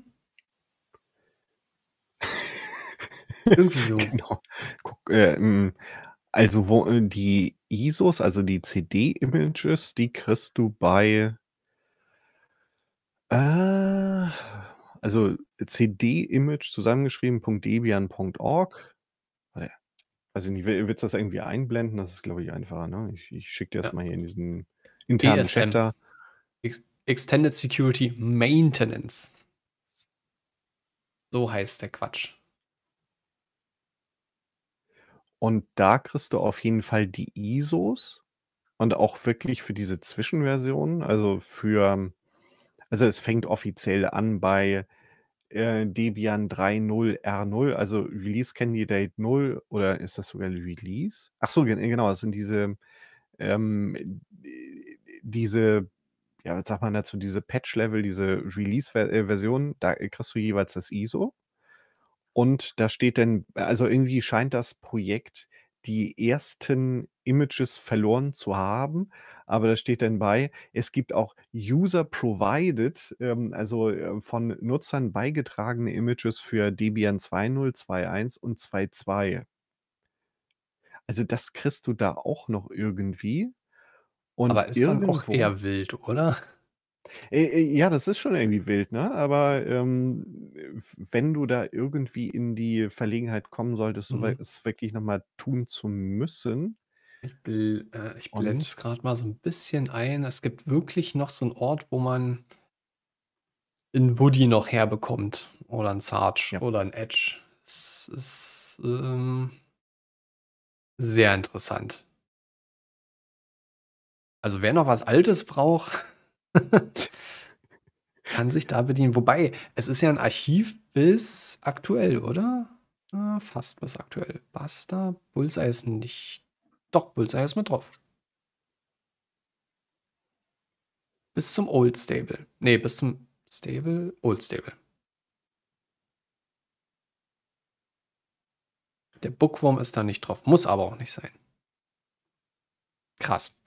Irgendwie so. Genau. Guck, äh, mm, also wo, äh, die ISOs, also die CD-Images, die kriegst du bei äh, also cd-image zusammengeschrieben.debian.org. Also ich will das irgendwie einblenden, das ist glaube ich einfacher. Ne? Ich, ich schicke dir das ja. mal hier in diesen internen ESM. Chat da. Ex Extended Security Maintenance. So heißt der Quatsch. Und da kriegst du auf jeden Fall die ISOs und auch wirklich für diese Zwischenversion, also für, also es fängt offiziell an bei äh, Debian 3.0 R0, also Release Candidate 0 oder ist das sogar Release? Ach so, genau, das sind diese, ähm, diese, ja, was sagt man dazu, diese Patch-Level, diese Release-Version, äh, da kriegst du jeweils das ISO. Und da steht dann, also irgendwie scheint das Projekt die ersten Images verloren zu haben, aber da steht dann bei, es gibt auch User-Provided, ähm, also äh, von Nutzern beigetragene Images für Debian 2.0, 2.1 und 2.2. Also das kriegst du da auch noch irgendwie. Und aber ist irgendwo, dann auch eher wild, oder? Äh, äh, ja, das ist schon irgendwie wild, ne? Aber, ähm, wenn du da irgendwie in die Verlegenheit kommen solltest, Mhm. es wirklich nochmal tun zu müssen Ich bl äh, ich blende es gerade mal so ein bisschen ein. Es gibt wirklich noch so einen Ort, wo man einen Woody noch herbekommt oder 'n Sarge Ja. oder 'n Edge. Es ist, ähm sehr interessant. Also, wer noch was Altes braucht kann sich da bedienen. Wobei, es ist ja ein Archiv bis aktuell, oder? Ah, fast bis aktuell. Basta, Bullseye ist nicht. Doch, Bullseye ist mit drauf. Bis zum Old Stable. Nee, bis zum Stable, Old Stable. Der Bookworm ist da nicht drauf. Muss aber auch nicht sein. Krass.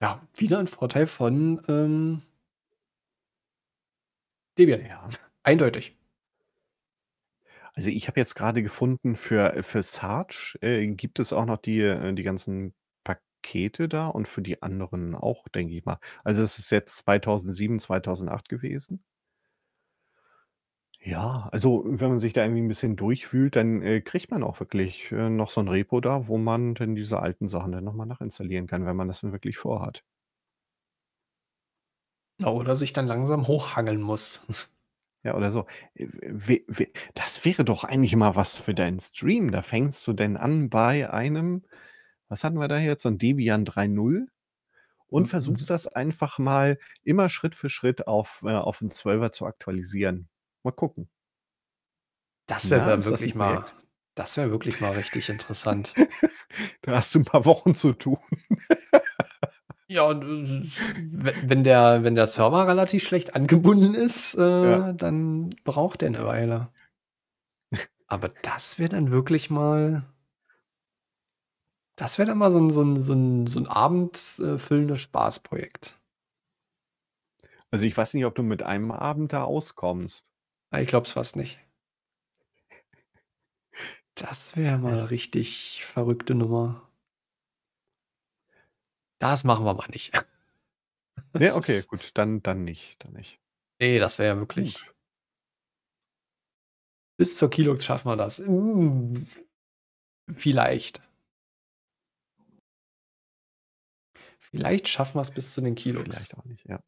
Ja, wieder ein Vorteil von ähm, Debian her. Eindeutig. Also ich habe jetzt gerade gefunden, für, für Sarge äh, gibt es auch noch die, äh, die ganzen Pakete da und für die anderen auch, denke ich mal. Also es ist jetzt 2007, 2008 gewesen. Ja, also wenn man sich da irgendwie ein bisschen durchwühlt, dann, äh, kriegt man auch wirklich, äh, noch so ein Repo da, wo man denn diese alten Sachen dann nochmal nachinstallieren kann, wenn man das denn wirklich vorhat. oder sich dann langsam hochhangeln muss. Ja, oder so. Äh, das wäre doch eigentlich mal was für deinen Stream. Da fängst du denn an bei einem was hatten wir da jetzt, so ein Debian 3.0 und mhm, mhm. versuchst das einfach mal immer Schritt für Schritt auf äh, auf 'n 12er zu aktualisieren. Mal gucken. Das wäre ja, wirklich das mal. Das wäre wirklich mal richtig interessant. da hast du ein paar Wochen zu tun. ja, und äh, wenn der, wenn der Server relativ schlecht angebunden ist, äh, ja. dann braucht er eine Weile. Aber das wäre dann wirklich mal. Das wäre dann mal so ein, so ein, so ein, so ein abendfüllendes Spaßprojekt. Also ich weiß nicht, ob du mit einem Abend da auskommst. Ah, ich glaube es fast nicht. Das wäre mal also, richtig verrückte Nummer. Das machen wir mal nicht. Ne, okay, gut, dann, dann nicht, dann nicht. Nee, das wäre ja wirklich. Gut. Bis zur Kilux schaffen wir das. Mm. Vielleicht. Vielleicht schaffen wir es bis zu den Kilos. Vielleicht auch nicht, ja.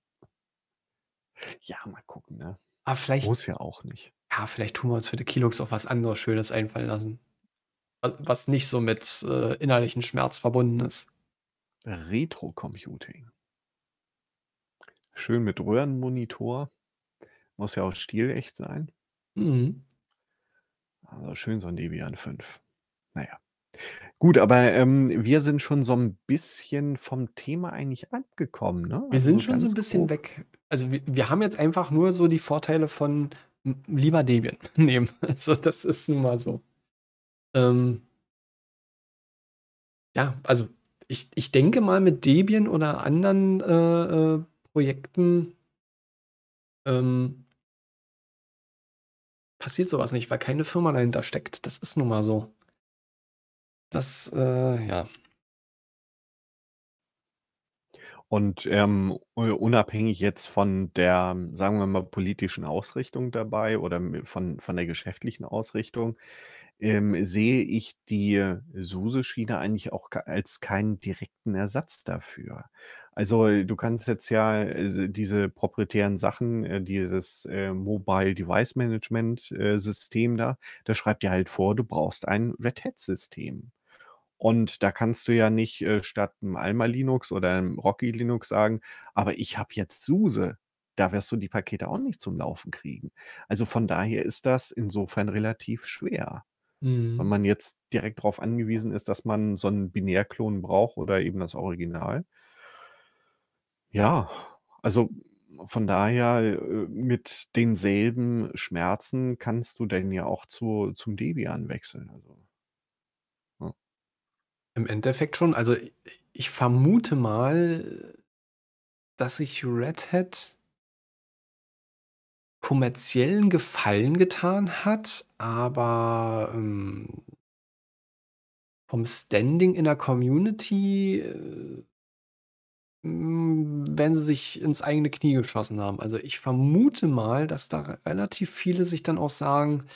Ja, mal gucken, ne? Aber ah, vielleicht. Muss ja auch nicht. Ja, vielleicht tun wir uns für die Kilux auch was anderes Schönes einfallen lassen. Was nicht so mit äh, innerlichen Schmerz verbunden ist. Retro-Computing. Schön mit Röhrenmonitor. Muss ja auch stilecht sein. Mhm. Also schön so ein Debian 5. Naja. Gut, aber ähm, wir sind schon so ein bisschen vom Thema eigentlich abgekommen, ne? Wir also sind schon so ein bisschen grob. weg. Also wir, wir haben jetzt einfach nur so die Vorteile von lieber Debian nehmen. Also das ist nun mal so. Ähm, ja, also ich, ich denke mal mit Debian oder anderen äh, äh, Projekten ähm, passiert sowas nicht, weil keine Firma dahinter steckt. Das ist nun mal so. Das, äh, ja. Und ähm, unabhängig jetzt von der, sagen wir mal, politischen Ausrichtung dabei oder von, von der geschäftlichen Ausrichtung, ähm, sehe ich die SUSE-Schiene eigentlich auch als keinen direkten Ersatz dafür. Also du kannst jetzt ja also, diese proprietären Sachen, äh, dieses äh, Mobile Device Management äh, System da, da schreibt dir halt vor, du brauchst ein Red Hat-System. Und da kannst du ja nicht äh, statt einem Alma Linux oder einem Rocky Linux sagen, aber ich habe jetzt SUSE. Da wirst du die Pakete auch nicht zum Laufen kriegen. Also von daher ist das insofern relativ schwer. Mhm. Wenn man jetzt direkt darauf angewiesen ist, dass man so einen Binärklon braucht oder eben das Original. Ja, also von daher äh, mit denselben Schmerzen kannst du dann ja auch zu, zum Debian wechseln. Also. Im Endeffekt schon. Also ich vermute mal, dass sich Red Hat kommerziellen Gefallen getan hat, aber ähm, vom Standing in der Community äh, mm, wenn sie sich ins eigene Knie geschossen haben. Also ich vermute mal, dass da relativ viele sich dann auch sagen,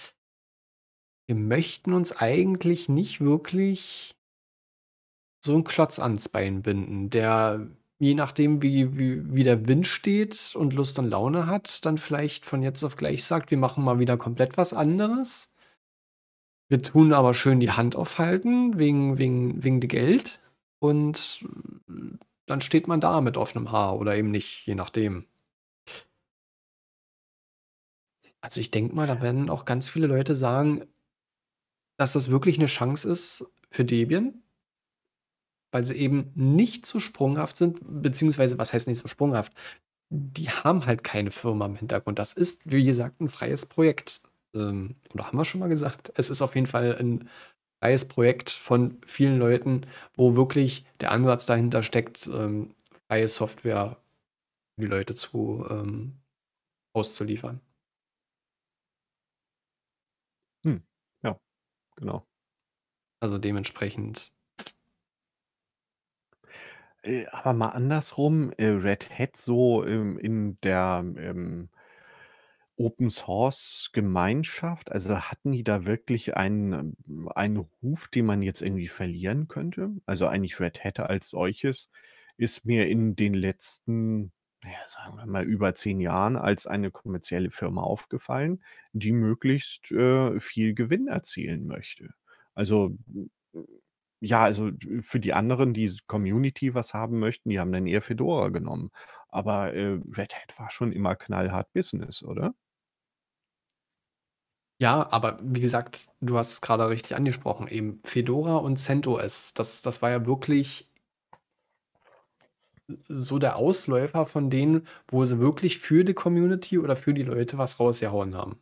wir möchten uns eigentlich nicht wirklich so einen Klotz ans Bein binden, der je nachdem, wie, wie, wie der Wind steht und Lust und Laune hat, dann vielleicht von jetzt auf gleich sagt, wir machen mal wieder komplett was anderes. Wir tun aber schön die Hand aufhalten wegen, wegen, wegen dem Geld und dann steht man da mit offenem Haar oder eben nicht, je nachdem. Also ich denke mal, da werden auch ganz viele Leute sagen, dass das wirklich eine Chance ist für Debian, weil sie eben nicht so sprunghaft sind, beziehungsweise was heißt nicht so sprunghaft? Die haben halt keine Firma im Hintergrund. Das ist, wie gesagt, ein freies Projekt. Ähm, oder haben wir schon mal gesagt? Es ist auf jeden Fall ein freies Projekt von vielen Leuten, wo wirklich der Ansatz dahinter steckt, ähm, freie Software für die Leute zu ähm, auszuliefern. Hm. Ja, genau. Also dementsprechend äh, aber mal andersrum, äh, Red Hat so ähm, in der ähm, Open Source Gemeinschaft, also hatten die da wirklich einen, ähm, einen Ruf, den man jetzt irgendwie verlieren könnte? Also eigentlich Red Hat als solches ist mir in den letzten, naja, sagen wir mal, über zehn Jahren als eine kommerzielle Firma aufgefallen, die möglichst äh, viel Gewinn erzielen möchte. Also ja, also äh, für die anderen, die Community was haben möchten, die haben dann eher Fedora genommen. Aber äh, Red Hat war schon immer knallhart Business, oder? Ja, aber wie gesagt, du hast es gerade richtig angesprochen, eben Fedora und CentOS. Das, das war ja wirklich so der Ausläufer von denen, wo sie wirklich für die Community oder für die Leute was rausgehauen haben.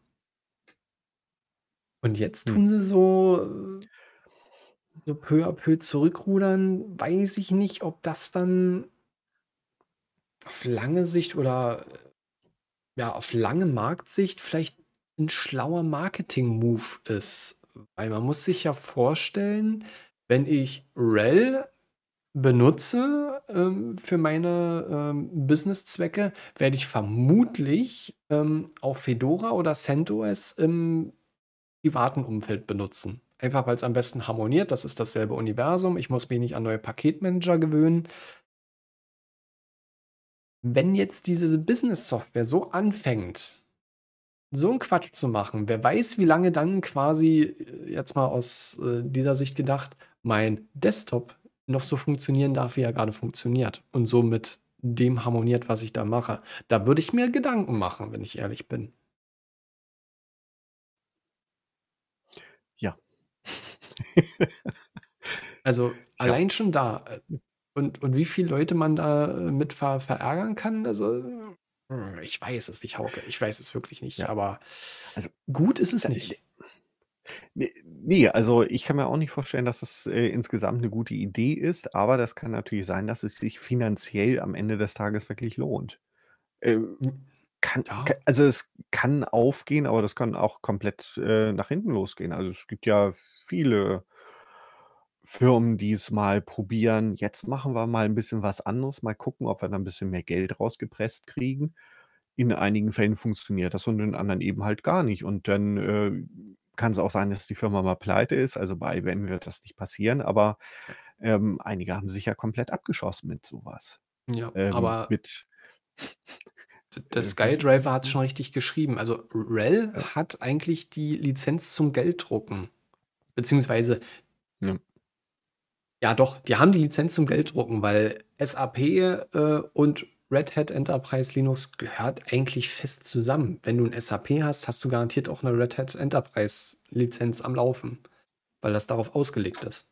Und jetzt hm. tun sie so äh, so peu à peu zurückrudern, weiß ich nicht, ob das dann auf lange Sicht oder ja, auf lange Marktsicht vielleicht ein schlauer Marketing-Move ist. Weil man muss sich ja vorstellen, wenn ich REL benutze ähm, für meine ähm, Business-Zwecke, werde ich vermutlich ähm, auch Fedora oder CentOS im privaten Umfeld benutzen einfach weil es am besten harmoniert. Das ist dasselbe Universum. Ich muss mich nicht an neue Paketmanager gewöhnen. Wenn jetzt diese Business-Software so anfängt, so einen Quatsch zu machen, wer weiß, wie lange dann quasi, äh, jetzt mal aus äh, dieser Sicht gedacht, mein Desktop noch so funktionieren darf, wie er gerade funktioniert und somit dem harmoniert, was ich da mache. Da würde ich mir Gedanken machen, wenn ich ehrlich bin. also allein ja. schon da. Äh, und, und wie viele Leute man da äh, mit ver verärgern kann, also äh, ich weiß es nicht, Hauke. Ich weiß es wirklich nicht. Ja. Aber also, gut ist es nicht. Nee, also ich kann mir auch nicht vorstellen, dass es äh, insgesamt eine gute Idee ist, aber das kann natürlich sein, dass es sich finanziell am Ende des Tages wirklich lohnt. Äh, kann, Ja. kann, also es kann aufgehen, aber das kann auch komplett äh, nach hinten losgehen. Also es gibt ja viele Firmen, die es mal probieren. Jetzt machen wir mal ein bisschen was anderes, mal gucken, ob wir da ein bisschen mehr Geld rausgepresst kriegen. In einigen Fällen funktioniert das und in anderen eben halt gar nicht. Und dann äh, kann es auch sein, dass die Firma mal pleite ist. Also bei IBM wird das nicht passieren, aber ähm, einige haben sich ja komplett abgeschossen mit sowas. Ja, ähm, aber mit der Skydriver hat es ne? schon richtig geschrieben. Also Rel ja. hat eigentlich die Lizenz zum Gelddrucken. Beziehungsweise, ja. ja. doch, die haben die Lizenz zum Gelddrucken, weil SAP äh, und Red Hat Enterprise Linux gehört eigentlich fest zusammen. Wenn du ein SAP hast, hast du garantiert auch eine Red Hat Enterprise Lizenz am Laufen, weil das darauf ausgelegt ist.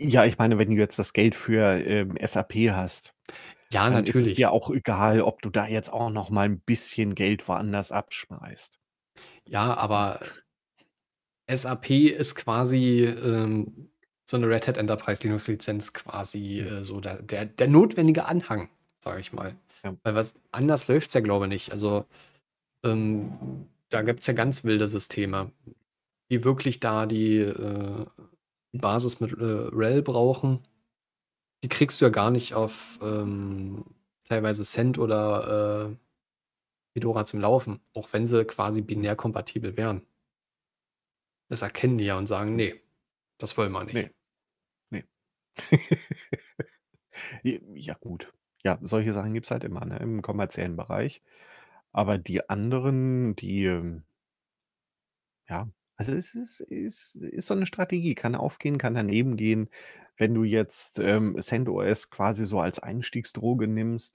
Ja, ich meine, wenn du jetzt das Geld für ähm, SAP hast, Ja, dann ist es dir auch egal, ob du da jetzt auch noch mal 'n bisschen Geld woanders abschmeißt. Ja, aber SAP ist quasi, ähm, so eine Red Hat Enterprise Linux Lizenz quasi, hm. äh, so der der der notwendige Anhang, sage ich mal. Ja. Weil was anders läuft es ja, glaube ich, nicht. Also, ähm, da es ja ganz wilde Systeme, die wirklich da die, äh Basis mit äh, RHEL brauchen, die kriegst du ja gar nicht auf ähm, teilweise Cent oder äh, Fedora zum Laufen, auch wenn sie quasi binär kompatibel wären. Das erkennen die ja und sagen, nee, das wollen wir nicht. Nee. nee. ja, gut. Ja, solche Sachen gibt es halt immer ne, im kommerziellen Bereich. Aber die anderen, die, ähm, ja, also es ist, ist, ist so eine Strategie, kann aufgehen, kann daneben gehen. Wenn du jetzt ähm, CentOS quasi so als Einstiegsdroge nimmst,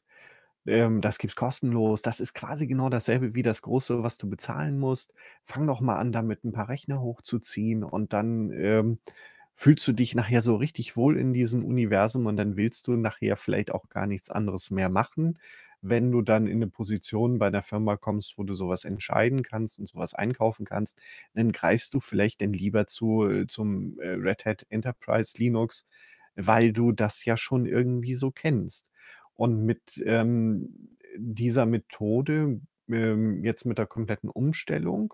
ähm, das es kostenlos. Das ist quasi genau dasselbe wie das große, was du bezahlen musst. Fang doch mal an, damit ein paar Rechner hochzuziehen und dann ähm, fühlst du dich nachher so richtig wohl in diesem Universum und dann willst du nachher vielleicht auch gar nichts anderes mehr machen wenn du dann in eine Position bei einer Firma kommst, wo du sowas entscheiden kannst und sowas einkaufen kannst, dann greifst du vielleicht dann lieber zu, äh, zum äh, Red Hat Enterprise Linux, weil du das ja schon irgendwie so kennst. Und mit ähm, dieser Methode, ähm, jetzt mit der kompletten Umstellung,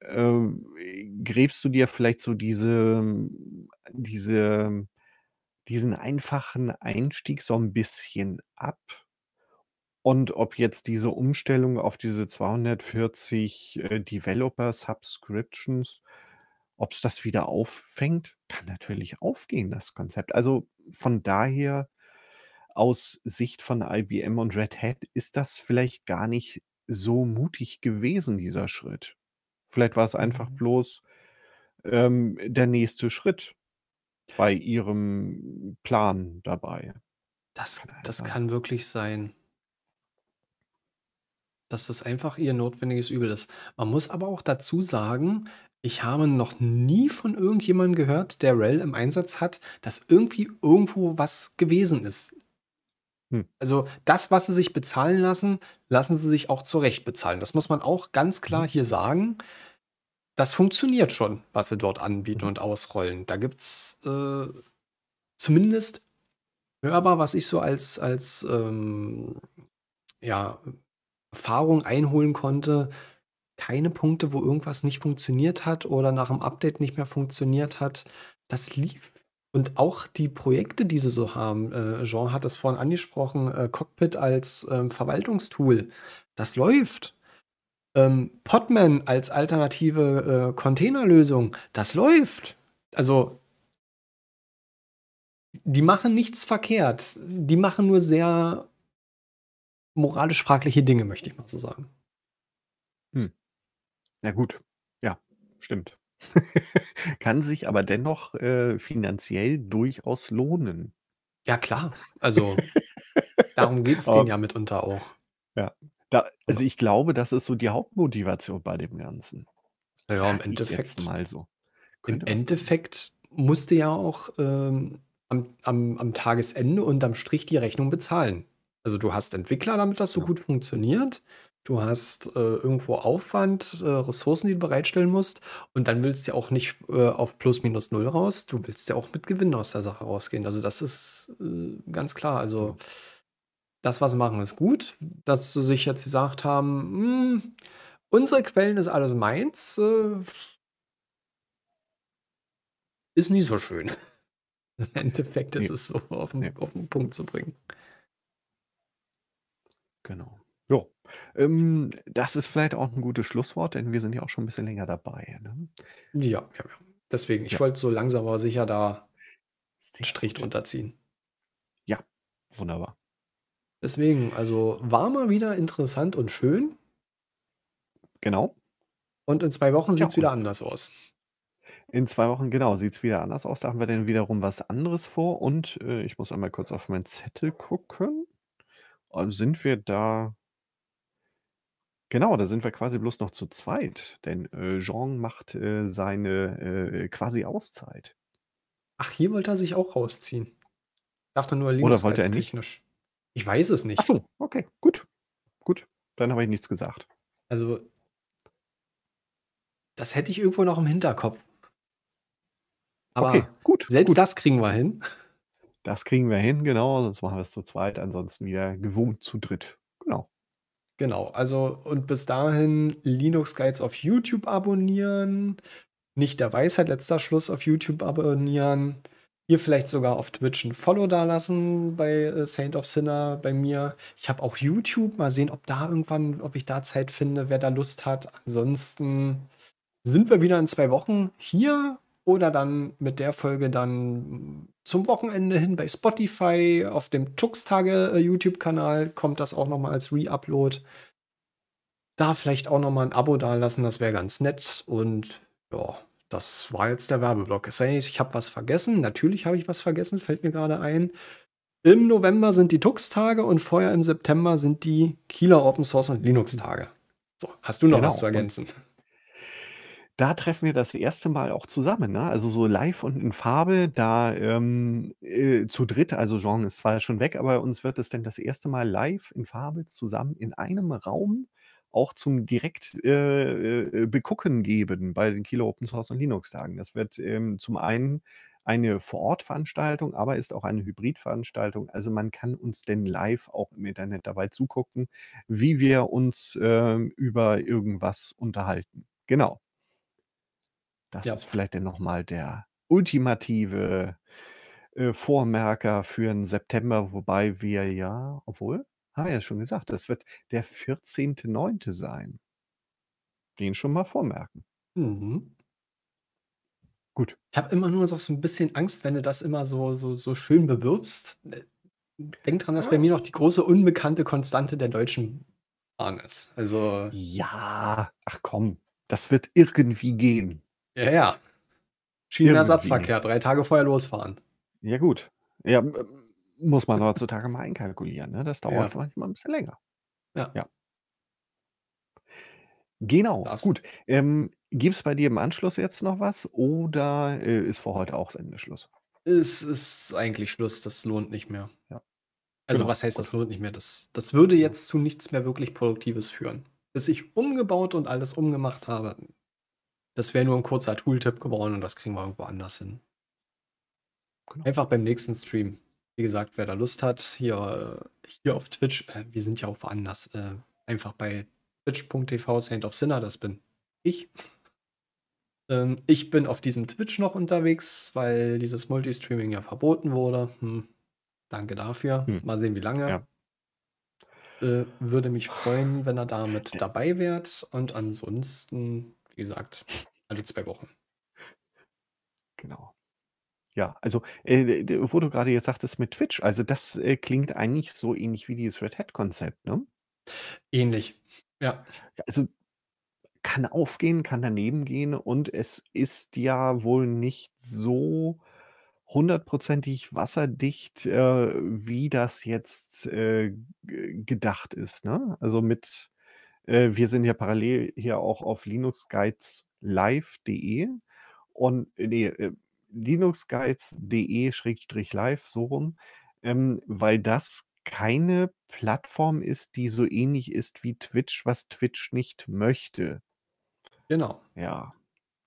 äh, gräbst du dir vielleicht so diese, diese, diesen einfachen Einstieg so ein bisschen ab und ob jetzt diese Umstellung auf diese 240, äh, Developer-Subscriptions ob es das wieder auffängt? Kann natürlich aufgehen, das Konzept. Also, von daher aus Sicht von IBM und Red Hat ist das vielleicht gar nicht so mutig gewesen, dieser Schritt. Vielleicht war es einfach mhm. bloß, ähm, der nächste Schritt bei ihrem Plan dabei. Das Kann das kann wirklich sein dass das einfach ihr notwendiges Übel ist. Man muss aber auch dazu sagen, ich habe noch nie von irgendjemandem gehört, der Rel im Einsatz hat, dass irgendwie irgendwo was gewesen ist. Hm. Also das, was sie sich bezahlen lassen, lassen sie sich auch zurecht bezahlen. Das muss man auch ganz mhm. klar hier sagen. Das funktioniert schon, was sie dort anbieten mhm. und ausrollen. Da gibt es äh, zumindest hörbar, was ich so als, als ähm, ja, Erfahrung einholen konnte, keine Punkte, wo irgendwas nicht funktioniert hat oder nach dem Update nicht mehr funktioniert hat. Das lief. Und auch die Projekte, die sie so haben, äh, Jean hat es vorhin angesprochen, äh, Cockpit als ähm, Verwaltungstool, das läuft. Ähm, Podman als alternative äh, Containerlösung, das läuft. Also, die machen nichts verkehrt. Die machen nur sehr moralisch fragliche Dinge, möchte ich mal so sagen. Hm. Na gut, ja, stimmt. Kann sich aber dennoch äh, finanziell durchaus lohnen. Ja, klar. Also darum geht es denen ja mitunter auch. Ja. Da, also ich glaube, das ist so die Hauptmotivation bei dem Ganzen. Ja, im Endeffekt. mal so. Im Endeffekt musste ja auch ähm, am, am, am Tagesende unterm Strich die Rechnung bezahlen. Also du hast Entwickler, damit das so ja. gut funktioniert. Du hast äh, irgendwo Aufwand, äh, Ressourcen, die du bereitstellen musst. Und dann willst du ja auch nicht äh, auf plus minus null raus. Du willst ja auch mit Gewinn aus der Sache rausgehen. Also das ist äh, ganz klar. Also das, was sie machen, ist gut. Dass sie sich jetzt gesagt haben, hm, unsere Quellen ist alles meins, äh, ist nie so schön. Im Endeffekt ist nee. es so auf den, nee. auf den Punkt zu bringen. Genau. Ja, ähm, das ist vielleicht auch ein gutes Schlusswort, denn wir sind ja auch schon ein bisschen länger dabei. Ne? Ja, ja, ja. Deswegen, ich Ja, wollte so langsam aber sicher da einen Strich drunter ziehen. Ja, wunderbar. Deswegen, also war mal wieder interessant und schön Genau. und in zwei Wochen Ja, sieht es wieder anders aus. in zwei Wochen, genau, sieht es wieder anders aus. Da haben wir dann wiederum was anderes vor. Und äh, ich muss einmal kurz auf meinen Zettel gucken. Äh, sind wir da. Genau, da sind wir quasi bloß noch zu zweit, denn äh, Jean macht äh, seine äh, quasi Auszeit. Ach, hier wollte er sich auch rausziehen. Ich Dachte nur Linux Oder wollte er nicht? technisch. Ich weiß es nicht. Ach so, okay, gut. Gut, dann habe ich nichts gesagt. Also, das hätte ich irgendwo noch im Hinterkopf. Aber okay, gut, selbst gut. das kriegen wir hin. Das kriegen wir hin, genau. Sonst machen wir es zu zweit, ansonsten wieder gewohnt zu dritt. Genau. Genau, also und bis dahin Linux Guides auf YouTube abonnieren, nicht der Weisheit letzter Schluss auf YouTube abonnieren, hier vielleicht sogar auf Twitch ein Follow dalassen bei äh, Saint of Sinner bei mir. Ich habe auch YouTube, mal sehen, ob da irgendwann, ob ich da Zeit finde, wer da Lust hat. Ansonsten sind wir wieder in zwei Wochen hier oder dann mit der Folge dann zum Wochenende hin bei Spotify, auf dem Tuxtage äh, YouTube-Kanal kommt das auch nochmal als Re-Upload. Da vielleicht auch nochmal ein Abo dalassen, das wäre ganz nett. Und ja, das war jetzt der Werbeblock. Es sei denn, ich habe was vergessen. Natürlich habe ich was vergessen, fällt mir gerade ein. Im November sind die Tux-Tage und vorher im September sind die Kieler Open Source und Linux-Tage. So, hast du noch genau. was zu ergänzen? Und da treffen wir das erste Mal auch zusammen, ne? Also so live und in Farbe, da ähm, äh, zu dritt, also Jean ist zwar schon weg, aber uns wird es denn das erste Mal live in Farbe zusammen in einem Raum auch zum direkt äh, äh, begucken geben bei den Kilo Open Source und Linux Tagen. Das wird ähm, zum einen eine Vor-Ort-Veranstaltung, aber ist auch eine Hybrid-Veranstaltung. Also man kann uns denn live auch im Internet dabei zugucken, wie wir uns ähm, über irgendwas unterhalten. Genau. Das ja. ist vielleicht dann nochmal der ultimative äh, Vormerker für den September, wobei wir ja, obwohl, haben wir ja schon gesagt, das wird der 14.9. sein. Den schon mal vormerken. Mhm. Gut. Ich habe immer nur so ein bisschen Angst, wenn du das immer so, so, so schön bewirbst. Äh, denk dran, dass ja. bei ah. mir noch die große unbekannte Konstante der deutschen Bahn ist. Also. Ja, ach komm, das wird irgendwie gehen. Ja, ja. Schienenersatzverkehr, drei Tage vorher losfahren. Ja, gut. Ja, muss man heutzutage mal einkalkulieren. Ne? Das dauert ja. manchmal ein bisschen länger. Ja. ja. Genau, Darfst gut. Ähm, Gibt es bei dir im Anschluss jetzt noch was oder äh, ist vor heute auch das Ende Schluss? Es ist eigentlich Schluss, das lohnt nicht mehr. Ja. Also, genau. was heißt, das lohnt nicht mehr? Das, das würde jetzt zu nichts mehr wirklich Produktives führen. Bis ich umgebaut und alles umgemacht habe, das wäre nur ein kurzer Tooltip geworden und das kriegen wir irgendwo anders hin. Genau. Einfach beim nächsten Stream. Wie gesagt, wer da Lust hat, hier, hier auf Twitch, äh, wir sind ja auch woanders, äh, einfach bei twitch.tv Saint of Sinner, das bin ich. Ähm, ich bin auf diesem Twitch noch unterwegs, weil dieses Multistreaming ja verboten wurde. Hm. Danke dafür. Hm. Mal sehen, wie lange. Ja. Äh, würde mich freuen, wenn ihr damit äh. dabei wärt. Und ansonsten, wie gesagt, alle zwei Wochen. Genau. Ja, also äh, wo du gerade jetzt sagtest mit Twitch, also das äh, klingt eigentlich so ähnlich wie dieses Red Hat-Konzept, ne? Ähnlich. Ja. Also kann aufgehen, kann daneben gehen und es ist ja wohl nicht so hundertprozentig wasserdicht, äh, wie das jetzt äh, gedacht ist. Ne? Also mit, äh, wir sind ja parallel hier auch auf Linux Guides live.de und äh, nee, äh, linuxguides.de-live, so rum, ähm, weil das keine Plattform ist, die so ähnlich ist wie Twitch, was Twitch nicht möchte. Genau. Ja,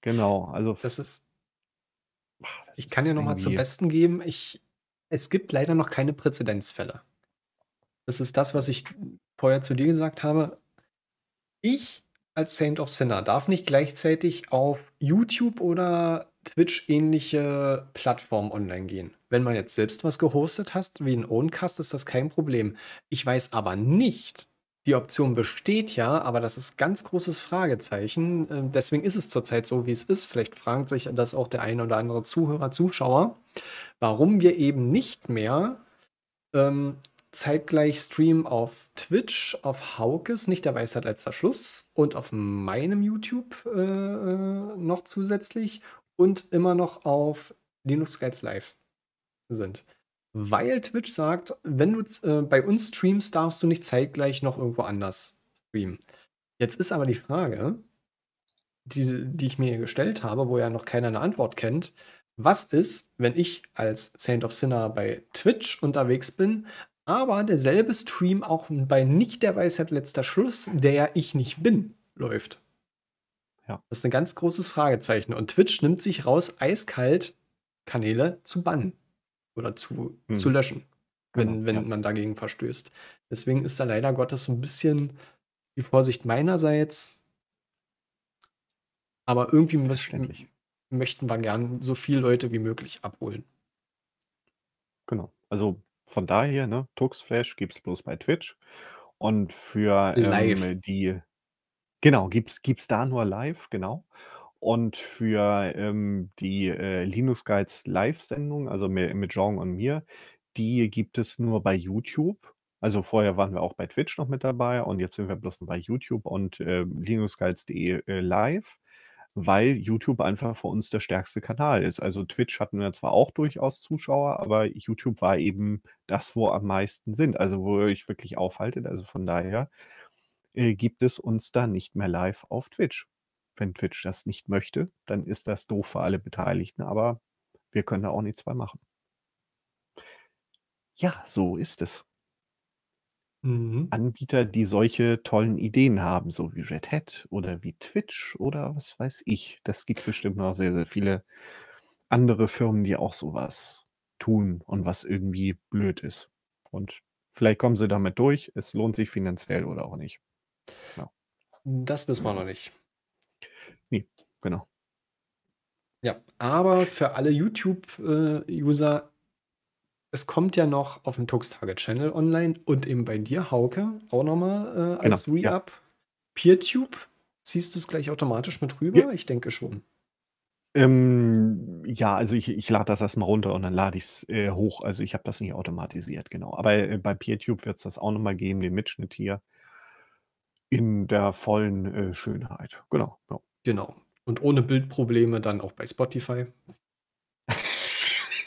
genau. Also das ist. Ach, das ich kann ja noch mal zum Besten geben. Ich, es gibt leider noch keine Präzedenzfälle. Das ist das, was ich vorher zu dir gesagt habe. Ich als Saint of Sinner darf nicht gleichzeitig auf YouTube oder Twitch-ähnliche Plattformen online gehen. Wenn man jetzt selbst was gehostet hast, wie ein Owncast, ist das kein Problem. Ich weiß aber nicht, die Option besteht ja, aber das ist ganz großes Fragezeichen. Ähm, deswegen ist es zurzeit so, wie es ist. Vielleicht fragt sich das auch der eine oder andere Zuhörer, Zuschauer, warum wir eben nicht mehr ähm, zeitgleich streamen auf Twitch, auf Haukes, nicht der Weisheit letzter Schluss und auf meinem YouTube äh, äh, noch zusätzlich und immer noch auf Linux Guides Live sind. Weil Twitch sagt, wenn du äh, bei uns streamst, darfst du nicht zeitgleich noch irgendwo anders streamen. Jetzt ist aber die Frage, die, die ich mir gestellt habe, wo ja noch keiner eine Antwort kennt, was ist, wenn ich als Saint of Sinner bei Twitch unterwegs bin, aber derselbe Stream auch bei Nicht der Weisheit letzter Schluss, der ja ich nicht bin, läuft. Ja. Das ist ein ganz großes Fragezeichen. Und Twitch nimmt sich raus, eiskalt Kanäle zu bannen oder zu, hm. zu löschen, wenn, genau, wenn ja. man dagegen verstößt. Deswegen ist da leider Gottes so ein bisschen die Vorsicht meinerseits. Aber irgendwie möchten, möchten wir gern so viele Leute wie möglich abholen. Genau. Also von daher, ne, Tuxflash es bloß bei Twitch. Und für ähm, Live. ähm, die, genau, gibt es da nur live, genau. Und für ähm, die äh, Linux Guides Live-Sendung, also mit, mit Jean und mir, die gibt es nur bei YouTube. Also vorher waren wir auch bei Twitch noch mit dabei und jetzt sind wir bloß noch bei YouTube und äh, linuxguides.de äh, live weil YouTube einfach für uns der stärkste Kanal ist. Also Twitch hatten wir zwar auch durchaus Zuschauer, aber YouTube war eben das, wo am meisten sind, also wo ihr euch wirklich aufhaltet. Also von daher äh, gibt es uns da nicht mehr live auf Twitch. Wenn Twitch das nicht möchte, dann ist das doof für alle Beteiligten, aber wir können da auch nichts mehr machen. Ja, so ist es. Mhm. Anbieter, die solche tollen Ideen haben, so wie Red Hat oder wie Twitch oder was weiß ich. Das gibt bestimmt noch sehr, sehr viele andere Firmen, die auch sowas tun und was irgendwie blöd ist. Und vielleicht kommen sie damit durch. Es lohnt sich finanziell oder auch nicht. Genau. Das wissen wir genau. noch nicht. Nee, genau. Ja, aber für alle YouTube-User äh, es kommt ja noch auf dem Tux Target Channel online und eben bei dir, Hauke, auch nochmal äh, als genau, Re-Up. Ja. PeerTube, ziehst du es gleich automatisch mit rüber? Ja. Ich denke schon. Ähm, ja, also ich, ich lade das erstmal runter und dann lade ich es äh, hoch. Also ich habe das nicht automatisiert, genau. Aber äh, bei PeerTube wird es das auch nochmal geben, den Mitschnitt hier in der vollen äh, Schönheit. Genau, genau. Genau. Und ohne Bildprobleme dann auch bei Spotify.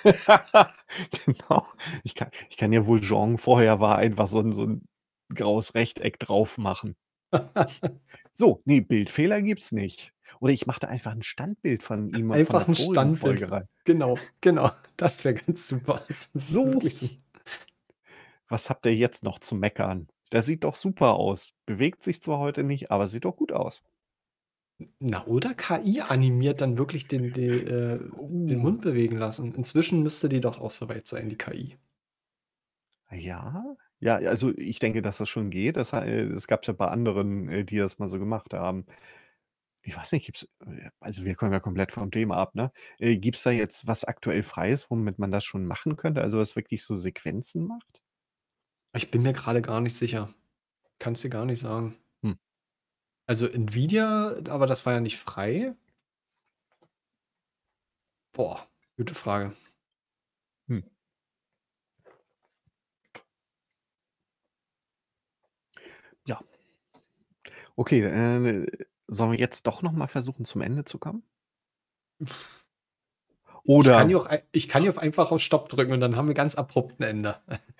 genau. Ich kann, ich kann ja wohl Jean vorher war einfach so ein, so ein graues Rechteck drauf machen. so, nee, Bildfehler gibt's nicht. Oder ich mache da einfach ein Standbild von ihm. Einfach von ein Standbild. Rein. Genau, genau. Das wäre ganz super. So. Was habt ihr jetzt noch zu meckern? Der sieht doch super aus. Bewegt sich zwar heute nicht, aber sieht doch gut aus. Na, oder KI animiert dann wirklich den, äh, den, äh, oh. uh. den Mund bewegen lassen. Inzwischen müsste die doch auch so weit sein, die KI. Ja, ja, also ich denke, dass das schon geht. Das, äh, das gab es ja bei anderen, äh, die das mal so gemacht haben. Ich weiß nicht, gibt's, also wir kommen ja komplett vom Thema ab, ne? gibt es da jetzt was aktuell Freies, womit man das schon machen könnte? Also was wirklich so Sequenzen macht? Ich bin mir gerade gar nicht sicher. Kannst dir gar nicht sagen. Also Nvidia, aber das war ja nicht frei. Boah, gute Frage. Hm. Ja. Okay, äh, sollen wir jetzt doch noch mal versuchen, zum Ende zu kommen? Oder ich kann hier auch, ich kann auch einfach auf Stopp drücken und dann haben wir ganz abrupt ein Ende.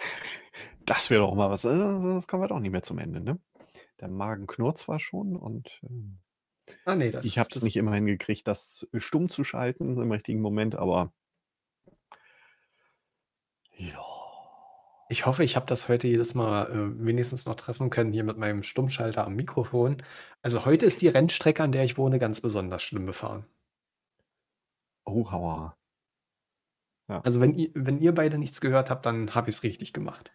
Das wäre doch mal was. Äh, sonst kommen wir doch nicht mehr zum Ende, ne? der Magen knurrt zwar schon und äh, ah, nee, das, ich habe es nicht immer hingekriegt, das äh, stumm zu schalten im richtigen Moment, aber ja. Ich hoffe, ich habe das heute jedes Mal äh, wenigstens noch treffen können, hier mit meinem Stummschalter am Mikrofon. Also heute ist die Rennstrecke, an der ich wohne, ganz besonders schlimm befahren. Oh, Ja. Also wenn ihr, wenn ihr beide nichts gehört habt, dann habe ich es richtig gemacht.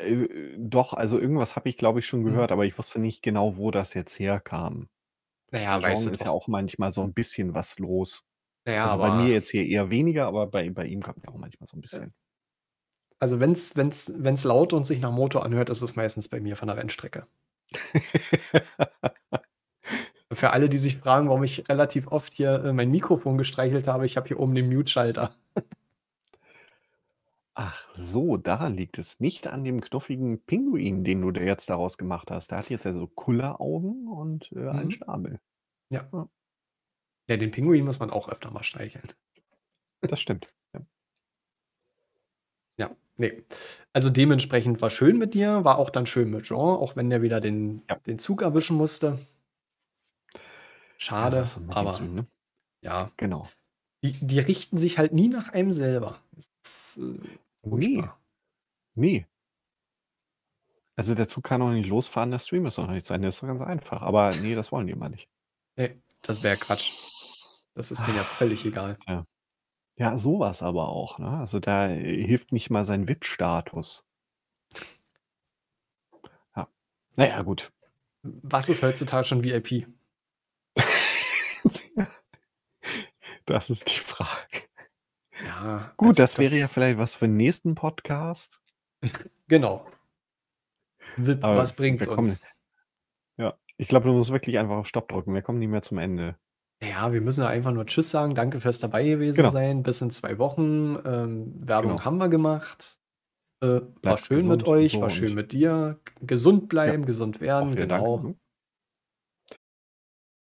Äh, doch, also irgendwas habe ich, glaube ich, schon mhm. gehört, aber ich wusste nicht genau, wo das jetzt herkam. Naja, Genre also weißt du ist doch. ja auch manchmal so ein bisschen was los. Naja, also bei mir jetzt hier eher weniger, aber bei, bei ihm kommt ja auch manchmal so ein äh, bisschen. also wenn's, wenn's, wenn's laut und sich nach Motor anhört, ist es meistens bei mir von der Rennstrecke. Für alle, die sich fragen, warum ich relativ oft hier äh, mein Mikrofon gestreichelt habe, ich habe hier oben den Mute-Schalter. Ach so, daran liegt es. Nicht an dem knuffigen Pinguin, den du da jetzt daraus gemacht hast. Der hat jetzt ja so Kulleraugen und äh, einen Mhm. Schnabel. Ja. Ja, Ja, den Pinguin muss man auch öfter mal streicheln. das stimmt. Ja. Ja, ne. Also dementsprechend war schön mit dir, war auch dann schön mit Jean, auch wenn der wieder den Ja. den Zug erwischen musste. Schade, ist aber Züge, ne? ja. Genau. Die die richten sich halt nie nach einem selber. Das, äh Furchtbar. Nee. Nee. Also der Zug kann auch nicht losfahren, der Stream ist noch nicht sein. Das ist doch ganz einfach. Aber nee, das wollen die immer nicht. Nee, das wäre Quatsch. Das ist denen ja ah. völlig egal. Ja. ja, sowas aber auch. Ne? Also da äh, hilft nicht mal sein VIP-Status. Ja. Naja, gut. Was ist heutzutage schon VIP? das ist die Frage. Ja, Gut, das, also das wäre ja vielleicht was für den nächsten Podcast. genau. Aber was bringt es uns? Ja, ich glaube, du musst wirklich einfach auf Stopp drücken. Wir kommen nicht mehr zum Ende. Ja, wir müssen einfach nur Tschüss sagen. Danke fürs dabei gewesen genau. sein. Bis in zwei Wochen. Ähm, Werbung genau. haben wir gemacht. Äh, war schön mit euch, war schön mit dir. Gesund bleiben, ja. gesund werden. Genau. Dank. Mhm.